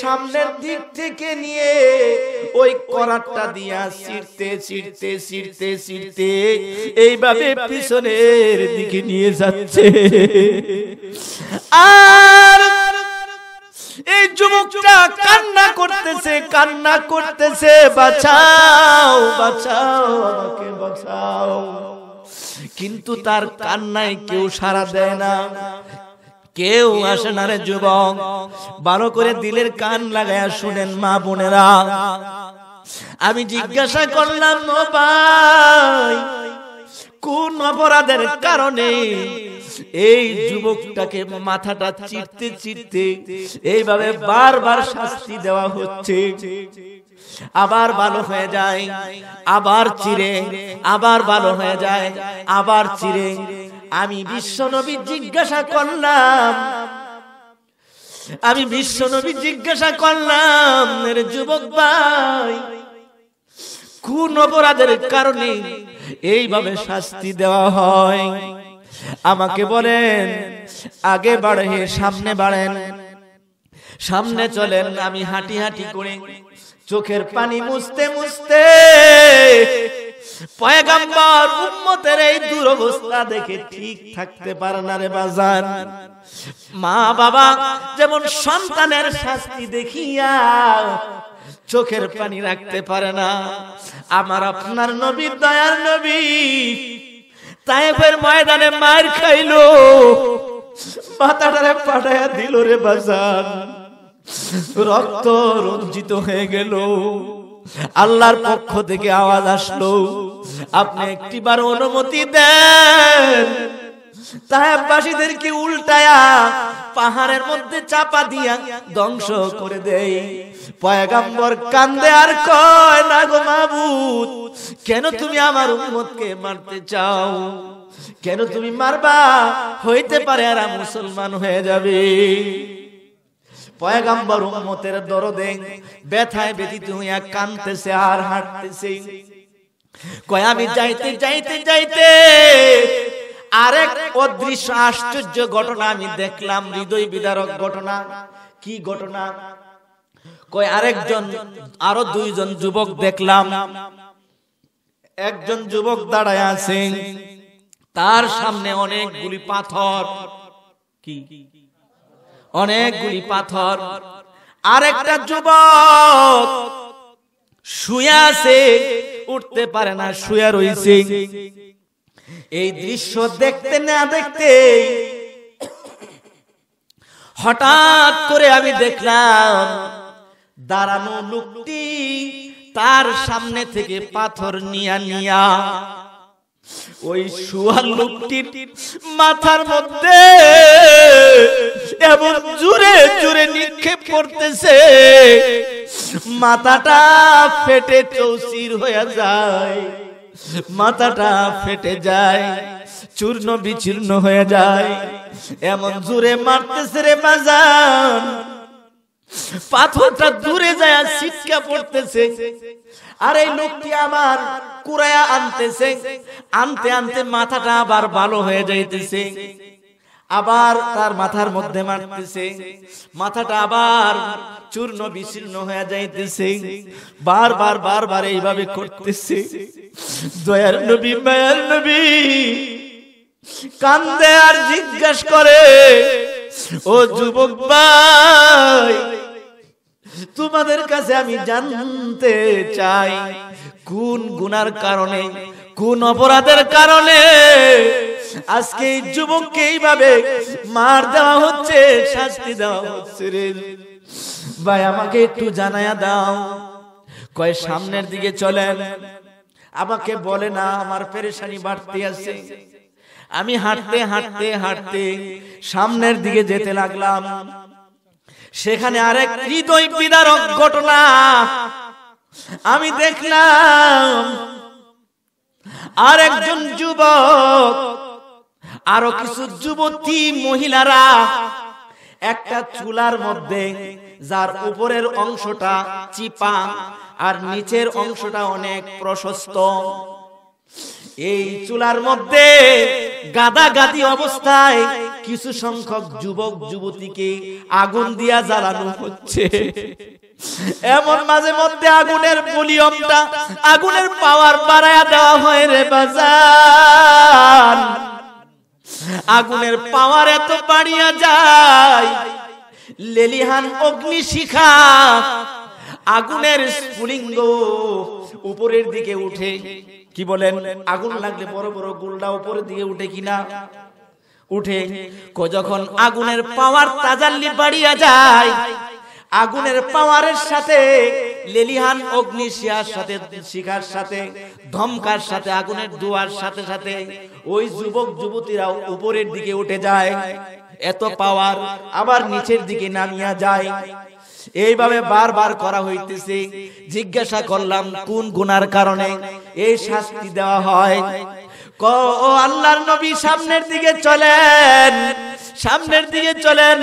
সামনের দিক থেকে নিয়ে ওই করারটা দিয়া ছিড়তে ছিড়তে ছিড়তে ছিড়তে এইভাবে পিছনের দিকে নিয়ে যাচ্ছে আর এই যুবকটা কান্না করতেছে কান্না করতেছে বাঁচাও বাঁচাও আমাকে বাঁচাও কিন্তু তার কান্নায় কেউ সাড়া দেয় না কেউ আসে না রে যুবক ভালো করে দিলের কান লাগাইয়া শুনেন মা বোনেরা আমি জিজ্ঞাসা করলাম কোন অপরাধের কারণে এই যুবকটাকে মাথাটা চিটতে চিটতে এইভাবে বারবার শাস্তি দেওয়া হচ্ছে আবার ভালো হয়ে যায় আবার চিরে আবার ভালো হয়ে যায় আবার চিরে আমি বিশ্বনবী জিজ্ঞাসা করলাম আমি বিশ্বনবী জিজ্ঞাসা করলাম যুবক ভাই কোন অপরাধের কারণে এইভাবে শাস্তি দেওয়া হয় আমাকে বলেন আগে বাড়ে সামনে বাড়েন সামনে চলেন আমি হাঁটি হাঁটি করে চোখের পানি মুছতে মুছতে পয়গাম্বর উম্মতের এই দুরবস্থা দেখে ঠিক থাকতে পারে না রে বাজার মা বাবা যেমন সন্তানের শাস্তি দেখিয়া চোখের পানি রাখতে পারে না আমার আপনার নবী দয়ার নবী তাইফের ময়দানে মার খাইলো মাথাটারে পাঠাইয়া দিল রে বাজার রক্ত রঞ্জিত হয়ে গেল আল্লাহর পক্ষ থেকে আওয়াজ আসলো আপনি একটিবার অনুমতি দেন সাহেববাসীদেরকে উল্টায়া পাহাড়ের মধ্যে চাপা দিয়া ধ্বংস করে দেই পয়গাম্বর কান্দে আর কয় না গো মাবুদ কেন তুমি আমার উম্মতকে মারতে চাও কেন তুমি মারবা হইতে পারে আর মুসলমান হয়ে যাবে পয়গাম্বর উম্মতের দরদে ব্যথায় ব্যথিত হইয়া কানতেছে আর হাঁটতেছে কয় আমি যাইতে যাইতে যাইতে আরেক অদৃশ্য আশ্চর্য ঘটনা আমি দেখলাম হৃদয় বিদারক ঘটনা কি ঘটনা কয় আরেকজন আরো দুইজন যুবক দেখলাম একজন যুবক দাঁড়ায় আছে তার সামনে অনেকগুলি পাথর কি অনেকগুলি পাথর আর একটা যুবক শুয়ে আছে উঠতে পারে না শুয়ে রয়েছে এই দৃশ্য দেখতে না দেখতে হঠাৎ করে আমি দেখলাম দাঁড়ানো লোকটি তার সামনে থেকে পাথর নিয়া নিয়া ওই শুয়ার লোকটির মাথার মধ্যে এমন জুড়ে জুড়ে নিক্ষেপ করতেছে মাথাটা ফেটে চৌসির হয়ে যায় মাথাটা ফেটে যায় চূর্ণ বিচূর্ণ হয়ে যায় এমন জুড়ে মারতেছে রে বাজান পাথরটা দূরে যায় শিক্ষা পড়তেছে আর এই লোকটি আমার কুরায়া আনতেছে আনতে আনতে মাথাটা আবার ভালো হয়ে যাইতেছে আবার তার মাথার মধ্যে মারতেছে মাথাটা আবার চূর্ণ বিচূর্ণ হয়ে যাইতেছে বারবার বারবার এইভাবে করতেছে দয়ার নবী মায়ার নবী কান্দে আর জিজ্ঞাসা করে ও যুবক ভাই তোমাদের কাছে আমি জানতে চাই কোন গুনার কারণে কোন অপরাধের কারণে আজকে এই যুবককে এইভাবে মার দেওয়া হচ্ছে শাস্তি দেওয়া হচ্ছে রে ভাই আমাকে একটু জানায়া দাও কয় সামনের দিকে চলেন আমাকে বলে না আমার পেরেশানি বাড়তে আছে আমি হাঁটতে হাঁটতে হাঁটতে সামনের দিকে যেতে লাগলাম সেখানে আরেক হৃদয় বিদারক ঘটনা আমি দেখলাম আর একজন যুবক আরো কিছু যুবতী মহিলারা একটা চুলার মধ্যে যার উপরের অংশটা চিপা আর নিচের অংশটা অনেক প্রশস্ত এই চুলার মধ্যে গাদা গাদি অবস্থায় কিছু সংখ্যক যুবক যুবতীকে আগুন দিয়া জ্বালানো হচ্ছে এমন মাঝে মধ্যে আগুনের বলিয়মটা আগুনের পাওয়ার বাড়ায়া দেওয়া হয় রে বাজার আগুনের পাওয়ার এত বাড়িয়া যায় লেলিহান অগ্নি শিখা আগুনের স্ফুলিঙ্গ উপরের দিকে উঠে কি বলেন আগুন লাগলে বড় বড় গুলটা উপরে দিয়ে উঠে কিনা উঠে যখন আগুনের পাওয়ার তাজাল্লি বাড়িয়া যায় আগুনের পাওয়ারের সাথে লেলিহান অগ্নিশিয়ার সাথে শিখার সাথে ধমকার সাথে আগুনের দুয়ার সাথে সাথে ওই যুবক যুবতীরাও উপরের দিকে উঠে যায় এত পাওয়ার আবার নিচের দিকে নামিয়া যায় এইভাবে বারবার করা হইতেছে জিজ্ঞাসা করলাম কোন গুনার কারণে এই শাস্তি দেওয়া হয় ক ও আল্লাহর নবী সামনের দিকে চলেন সামনের দিকে চলেন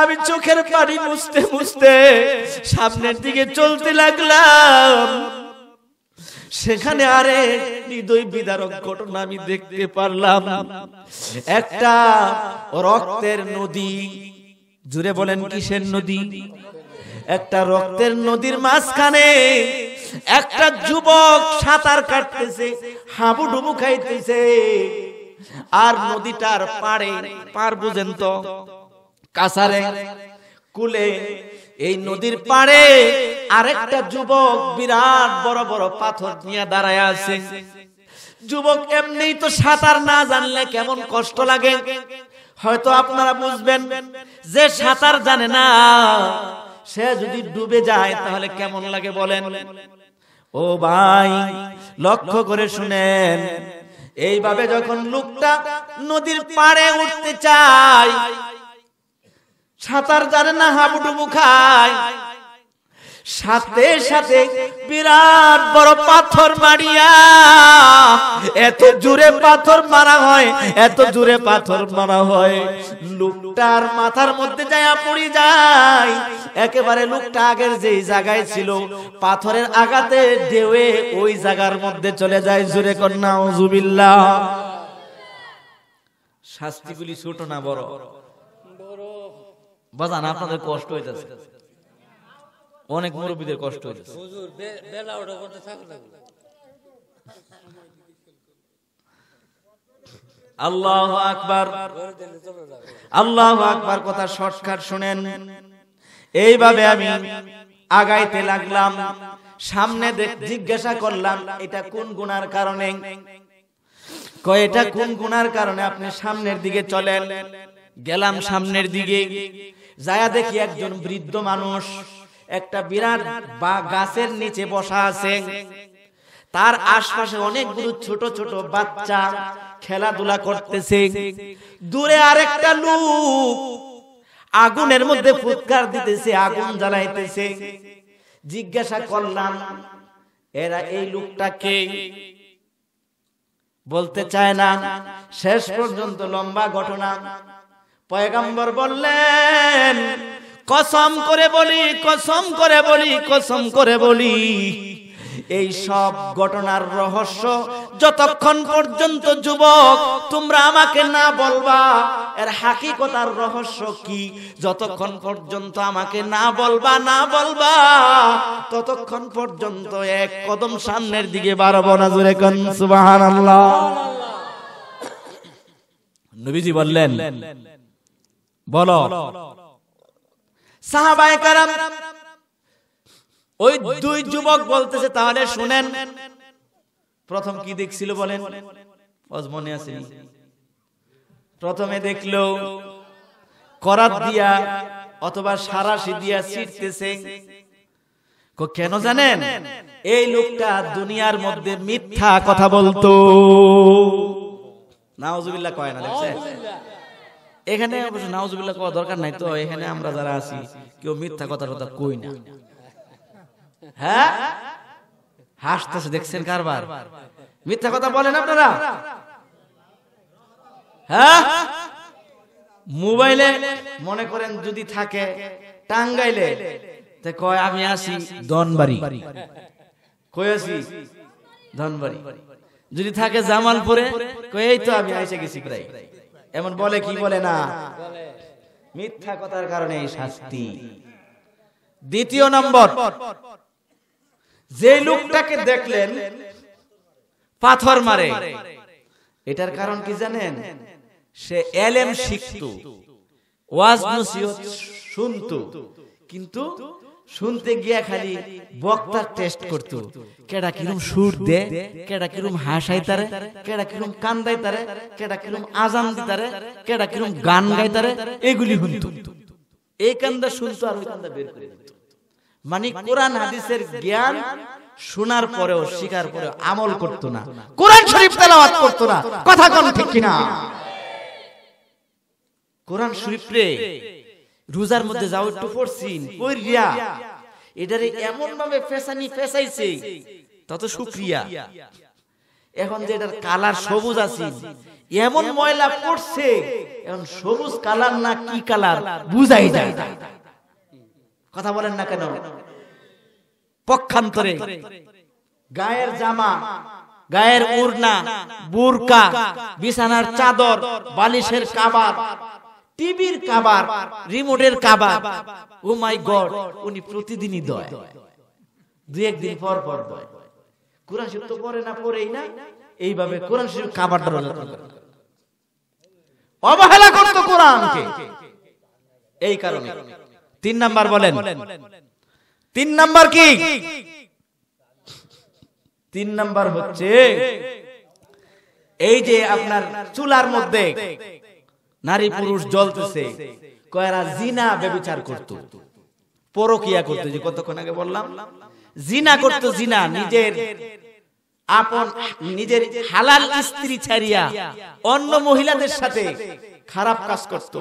আমি চোখের পানি মুছতে মুছতে সামনের দিকে চলতে লাগলাম সেখানে আরে হৃদয় বিদারক ঘটনা আমি দেখতে পারলাম একটা রক্তের নদী জুড়ে বলেন কিসের নদী একটা রক্তের নদীর মাঝখানে একটা যুবক সাঁতার কাটতেছে হাবু ডুবু খাইতেছে আর নদীটার পাড়ে পার বুঝেন তো কাসারে কুলে এই নদীর পাড়ে আরেকটা যুবক বিরাট বড় বড় পাথর নিয়ে দাঁড়ায় আছে যুবক এমনি তো সাঁতার না জানলে কেমন কষ্ট লাগে হয়তো আপনারা বুঝবেন যে সাঁতার জানে না সে যদি ডুবে যায় তাহলে কেমন লাগে বলেন ও ভাই লক্ষ্য করে শুনেন এইভাবে যখন লোকটা নদীর পাড়ে উঠতে চায় সাঁতার জানে না হাবুডুবু খায় সাথে সাথে বিরাট বড় পাথর মারিয়া এত জুড়ে পাথর মারা হয় এত জুড়ে পাথর মারা হয় লোকটার মাথার মধ্যে যায় পড়ি যায় একেবারে লোকটা আগের যেই জায়গায় ছিল পাথরের আঘাতে ঢেউয়ে ওই জায়গার মধ্যে চলে যায় জুড়ে কন্যা জুবিল্লা শাস্তিগুলি ছোট না বড় বড় বাজান আপনাদের কষ্ট হইতেছে অনেক মুরব্বীদের কষ্ট হয়েছে আল্লাহ আকবার আল্লাহ আকবার কথা শর্টকাট শুনেন এইভাবে আমি আগাইতে লাগলাম সামনে জিজ্ঞাসা করলাম এটা কোন গুনার কারণে কোন গুনার কারণে আপনি সামনের দিকে চলেন গেলাম সামনের দিকে যায়া দেখি একজন বৃদ্ধ মানুষ একটা বিরাট বা গাছের নিচে বসা আছে তার আশপাশে অনেকগুলো ছোট ছোট বাচ্চা খেলাধুলা করতেছে দূরে আরেকটা লোক আগুনের মধ্যে ফুৎকার দিতেছে আগুন জ্বালাইতেছে জিজ্ঞাসা করলাম এরা এই লোকটাকে বলতে চায় না শেষ পর্যন্ত লম্বা ঘটনা পয়গাম্বর বললেন কসম করে বলি কসম করে বলি কসম করে বলি এই সব ঘটনার রহস্য যতক্ষণ পর্যন্ত যুবক তোমরা আমাকে না বলবা এর হাকিকতার রহস্য কি যতক্ষণ পর্যন্ত আমাকে না বলবা না বলবা ততক্ষণ পর্যন্ত এক কদম সামনের দিকে বাড়াবো না জোরে নবীজি বললেন বলো ওই দুই যুবক বলতেছে তাহলে শুনেন প্রথম কি দেখছিল বলেন মনে আছে প্রথমে দেখলো করাত দিয়া অথবা সারাশি দিয়া ছিটতেছে কেন জানেন এই লোকটা দুনিয়ার মধ্যে মিথ্যা কথা বলতো নাওজুবিল্লাহ কয় না এখানে অবশ্য নাউজুবিল্লাহ কোয়া দরকার নাই তো এখানে আমরা যারা আছি কেউ মিথ্যা কথা কথা কই না হ্যাঁ? হ্যাঁ হাসতেছে দেখছেন কারবার মিথ্যা কথা বলেন আপনারা হ্যাঁ, হ্যাঁ? মোবাইলে মনে করেন যদি থাকে টাঙ্গাইলে তে কয় আমি আসি ধনবাড়ি কই আসি ধনবাড়ি যদি থাকে জামালপুরে কই এই তো আমি আইসা গেছি প্রায় এমন বলে কি বলে না মিথ্যা কথার কারণে এই শাস্তি দ্বিতীয় নম্বর যে লোকটাকে দেখলেন পাথর মারে এটার কারণ কি জানেন সে এলেম শিখত ওয়াজ নসিহত শুনত কিন্তু শুনতে গিয়া খালি বক্তার টেস্ট করত কেডা কিরম সুর দে কেডা কিরম হাসাই তারে কেডা কিরম কান্দাই তারে কেডা কিরম আজান দি তারে কেডা কিরম গান গাই তারে এগুলি হুনত এই কান্দা শুনতো আর ওই কান্দা বের করে দিত মানে কোরআন হাদিসের জ্ঞান শোনার পরেও স্বীকার করে আমল করত না কোরআন শরীফ তেলাওয়াত করত না কথা কোন ঠিক কিনা কোরআন শরীফ রে রোজার মধ্যে যাও একটু পড়ছিন কইরিয়া এমন ভাবে ফেসানি ফেসাইছে তত সুক্রিয়া এখন যে এটার কালার সবুজ আছে এমন ময়লা পড়ছে এখন সবুজ কালার না কি কালার বুঝাই যায় কথা বলেন না কেন পক্ষান্তরে গায়ের জামা গায়ের উড়না বুরকা বিছানার চাদর বালিশের কাবার টিভির কাবার রিমোটের কাবার ও মাই গড উনি প্রতিদিনই দয় দুই একদিন পর পর দয় কোরআন শরীফ তো পড়ে না পড়েই না এইভাবে কোরআন শরীফ কাবার রচনা করে অবহেলা করত তো কোরআনকে এই কারণে তিন নাম্বার বলেন তিন নাম্বার কি তিন নাম্বার হচ্ছে এই যে আপনার চুলার মধ্যে নারী পুরুষ জ্বলতেছে কয়রা জিনা ব্যবচার করত পরকিয়া করতো যে কতক্ষণ আগে বললাম জিনা করতো জিনা নিজের আপন নিজের হালাল স্ত্রী ছাড়িয়া অন্য মহিলাদের সাথে খারাপ কাজ করত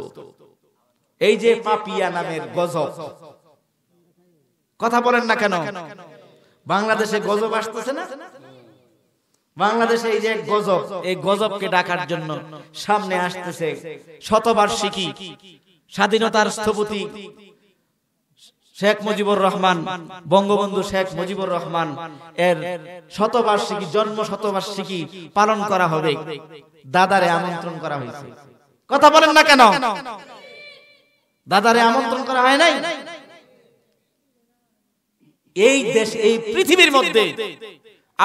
এই যে পাপিয়া নামের গজব কথা বলেন না কেন বাংলাদেশে গজব আসতেছে না বাংলাদেশে এই যে গজব এই গজবকে ডাকার জন্য সামনে আসতেছে শতবার্ষিকী স্বাধীনতার স্থপতি শেখ মুজিবুর রহমান বঙ্গবন্ধু শেখ মুজিবুর রহমান এর শতবার্ষিকী জন্ম শতবার্ষিকী পালন করা হবে দাদারে আমন্ত্রণ করা হয়েছে কথা বলেন না কেন দাদারে আমন্ত্রণ করা হয় নাই এই দেশ এই পৃথিবীর মধ্যে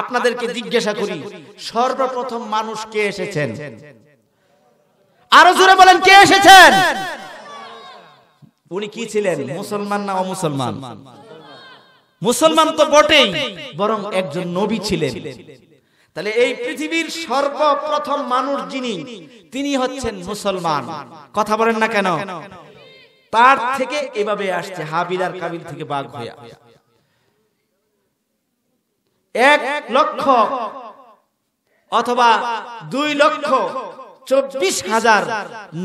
আপনাদেরকে জিজ্ঞাসা করি সর্বপ্রথম মানুষ কে এসেছেন আরো জোরে বলেন কে এসেছেন উনি কি ছিলেন মুসলমান না অমুসলমান মুসলমান তো বটেই বরং একজন নবী ছিলেন তাহলে এই পৃথিবীর সর্বপ্রথম মানুষ যিনি তিনি হচ্ছেন মুসলমান কথা বলেন না কেন তার থেকে এভাবে আসছে হাবিলার কাবিল থেকে বাঘ হয়ে এক লক্ষ অথবা দুই লক্ষ চব্বিশ হাজার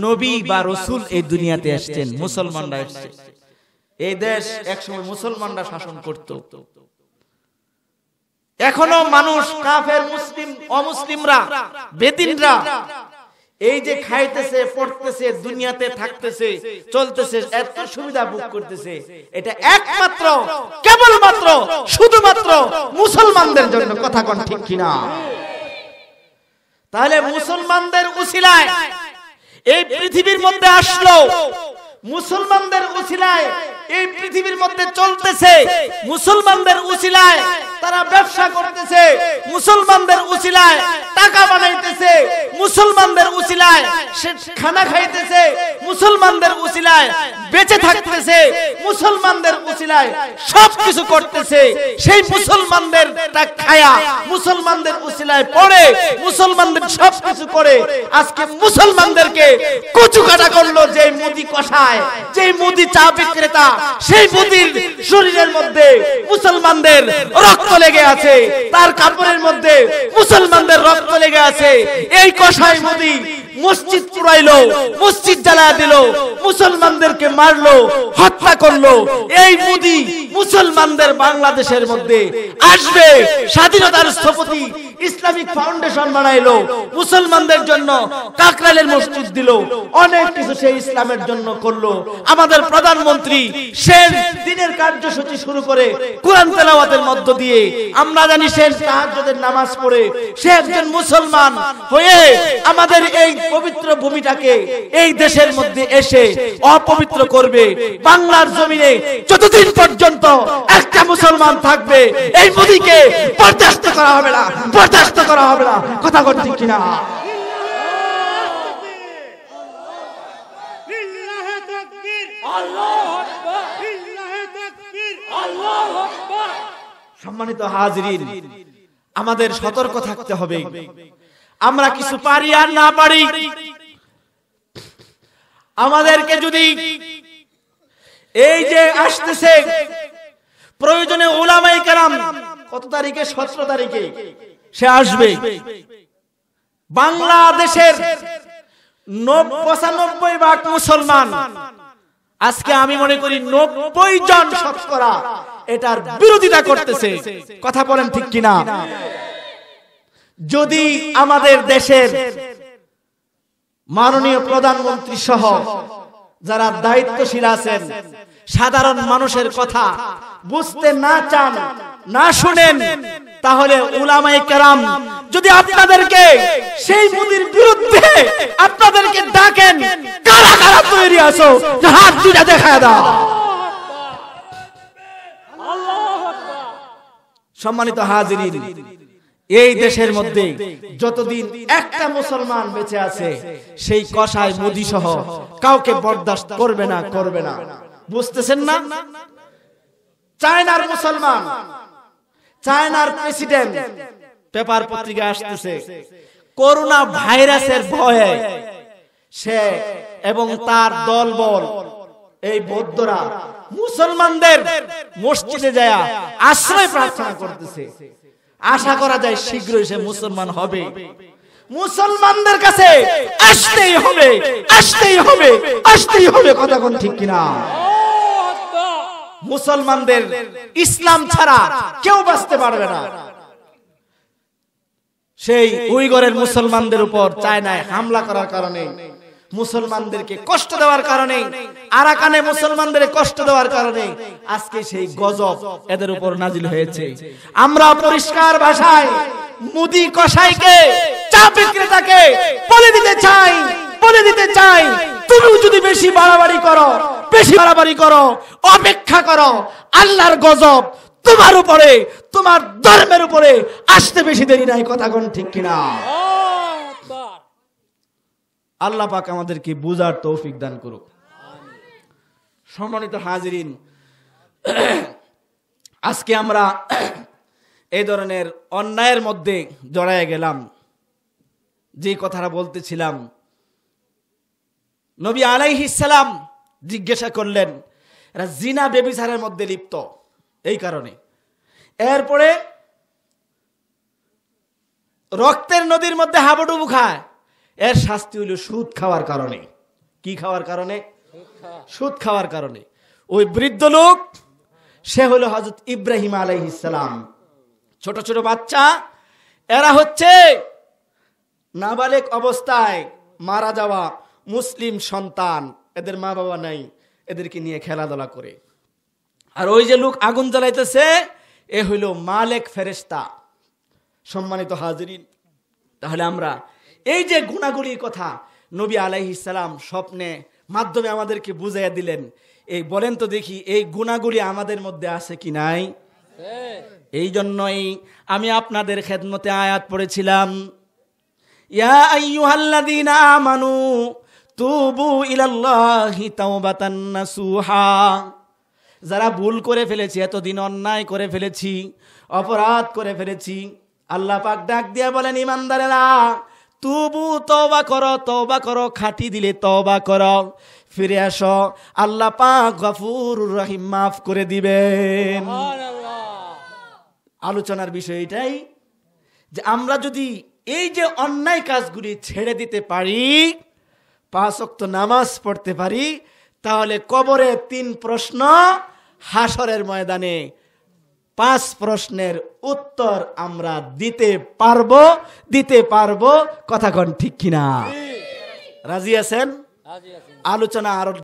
নবী বা রসুল এই দুনিয়াতে এসছেন মুসলমানরা এসছে এই দেশ একসময় মুসলমানরা শাসন করত এখনো মানুষ কাফের মুসলিম অমুসলিমরা বেদিনরা এই যে খাইতেছে পড়তেছে দুনিয়াতে থাকতেছে চলতেছে এত সুবিধা ভোগ করতেছে এটা একমাত্র কেবলমাত্র শুধুমাত্র মুসলমানদের জন্য কথা কন ঠিক কিনা তাহলে মুসলমানদের উসিলায় এই পৃথিবীর মধ্যে আসলো মুসলমানদের উচিলায় এই পৃথিবীর মধ্যে চলতেছে মুসলমানদের উচিলায় তারা ব্যবসা করতেছে মুসলমানদের উচিলায় টাকা বানাইতেছে মুসলমানদের উচিলায় সে খানা খাইতেছে মুসলমানদের উচিলায় বেঁচে থাকতেছে মুসলমানদের উচিলায় সব কিছু করতেছে সেই মুসলমানদের খায়া মুসলমানদের উচিলায় পড়ে মুসলমানদের সব কিছু করে আজকে মুসলমানদেরকে কচু কাটা করলো যে মোদি কষায় নয় যে মুদি চা বিক্রেতা সেই মুদির শরীরের মধ্যে মুসলমানদের রক্ত লেগে আছে তার কাপড়ের মধ্যে মুসলমানদের রক্ত লেগে আছে এই কষায় মুদি মসজিদ পুরাইলো মসজিদ জ্বালা দিল মুসলমানদেরকে মারলো হত্যা করলো এই মুদি মুসলমানদের বাংলাদেশের মধ্যে আসবে স্বাধীনতার স্থপতি ইসলামিক ফাউন্ডেশন বানাইলো মুসলমানদের জন্য কাকরালের মসজিদ দিল অনেক কিছু সে ইসলামের জন্য করলো আমাদের প্রধানমন্ত্রী শেষ দিনের কার্যসূচি শুরু করে কোরআন তেলাওয়াতের মধ্য দিয়ে আমরা জানি শেষ তাহাজ্জুদের নামাজ পড়ে সে একজন মুসলমান হয়ে আমাদের এই পবিত্র ভূমিটাকে এই দেশের মধ্যে এসে অপবিত্র করবে বাংলার জমিনে যতদিন পর্যন্ত একটা মুসলমান থাকবে এই মোদীকে বরদাস্ত করা হবে না বরদাস্ত করা হবে না কথা করছি কিনা সম্মানিত হাজরিন আমাদের সতর্ক থাকতে হবে আমরা কিছু পারি আর না পারি আমাদেরকে যদি এই যে আসতেছে প্রয়োজনে ওলামাই কালাম কত তারিখে সতেরো তারিখে সে আসবে বাংলাদেশের পঁচানব্বই ভাগ মুসলমান আজকে আমি মনে করি নব্বই জন শতকরা এটার বিরোধিতা করতেছে কথা বলেন ঠিক কিনা যদি আমাদের দেশের মাননীয় প্রধানমন্ত্রী সহ যারা দায়িত্বশীল আছেন সাধারণ মানুষের কথা বুঝতে না চান না শুনেন তাহলে উলামাই কেরাম যদি আপনাদেরকে সেই মুদির বিরুদ্ধে আপনাদেরকে ডাকেন কারা কারা তৈরি আছো হাত দুটা দেখা দাও সম্মানিত হাজির এই দেশের মধ্যে যতদিন একটা মুসলমান বেঁচে আছে সেই কষায় মোদি সহ কাউকে বরদাস্ত করবে না করবে না বুঝতেছেন না চায়নার মুসলমান চায়নার প্রেসিডেন্ট পেপার পত্রিকা আসতেছে করোনা ভাইরাসের ভয়ে সে এবং তার দলবল এই বৌদ্ধরা মুসলমানদের মসজিদে যায় আশ্রয় প্রার্থনা করতেছে আশা করা যায় শীঘ্রই সে মুসলমান হবে মুসলমানদের কাছে আসতেই হবে আসতেই হবে আসতেই হবে কথা কোন ঠিক কিনা মুসলমানদের ইসলাম ছাড়া কেউ বাঁচতে পারবে না সেই উইগরের মুসলমানদের উপর চায়নায় হামলা করার কারণে মুসলমানদেরকে কষ্ট দেওয়ার কারণে আরাকানে মুসলমানদের কষ্ট দেওয়ার কারণে আজকে সেই গজব এদের উপর নাজিল হয়েছে আমরা পরিষ্কার ভাষায় মুদি কষাইকে চা বিক্রেতাকে বলে দিতে চাই বলে দিতে চাই তুমি যদি বেশি বাড়াবাড়ি করো বেশি বাড়াবাড়ি করো অপেক্ষা করো আল্লাহর গজব তোমার উপরে তোমার ধর্মের উপরে আসতে বেশি দেরি নাই কথা কোন ঠিক কিনা আল্লাহ পাক আমাদেরকে বুজার তৌফিক দান করুক সম্মানিত হাজিরিন আজকে আমরা এই ধরনের অন্যায়ের মধ্যে জড়ায় গেলাম যে কথাটা বলতেছিলাম নবী সালাম জিজ্ঞাসা করলেন এরা জিনা বেবিচারের মধ্যে লিপ্ত এই কারণে এরপরে রক্তের নদীর মধ্যে হাবুডুবু খায় এর শাস্তি হইল সুদ খাওয়ার কারণে কি খাওয়ার কারণে সুদ খাওয়ার কারণে ওই বৃদ্ধ লোক সে হলো হজরত ইব্রাহিম ইসলাম ছোট ছোট বাচ্চা এরা হচ্ছে নাবালেক অবস্থায় মারা যাওয়া মুসলিম সন্তান এদের মা বাবা নাই এদেরকে নিয়ে খেলাধুলা করে আর ওই যে লোক আগুন জ্বালাইতেছে এ হইল মালেক ফেরেস্তা সম্মানিত হাজরিন তাহলে আমরা এই যে গুণাগুলির কথা নবী আলাইহিসাল্লাম স্বপ্নে মাধ্যমে আমাদেরকে বুঝাইয়া দিলেন এই বলেন তো দেখি এই গুণাগুলি আমাদের মধ্যে আছে কি নাই এই জন্যই আমি আপনাদের খেদমতে আয়াত পড়েছিলাম ইয়া যারা ভুল করে ফেলেছি এতদিন অন্যায় করে ফেলেছি অপরাধ করে ফেলেছি আল্লাহ পাক ডাক দিয়া বলেন ইমানদারেরা তবু তবা করো তবা করো খাটি দিলে তবা কর ফিরে আস আল্লাহ পাক গফুর রহিম মাফ করে দিবেন আলোচনার বিষয় এটাই যে আমরা যদি এই যে অন্যায় কাজগুলি ছেড়ে দিতে পারি পাঁচক্ত নামাজ পড়তে পারি তাহলে কবরে তিন প্রশ্ন হাসরের ময়দানে পাঁচ প্রশ্নের উত্তর আমরা দিতে পারব দিতে পারব কথাক্ষণ ঠিক কিনা রাজি আছেন আলোচনা আরো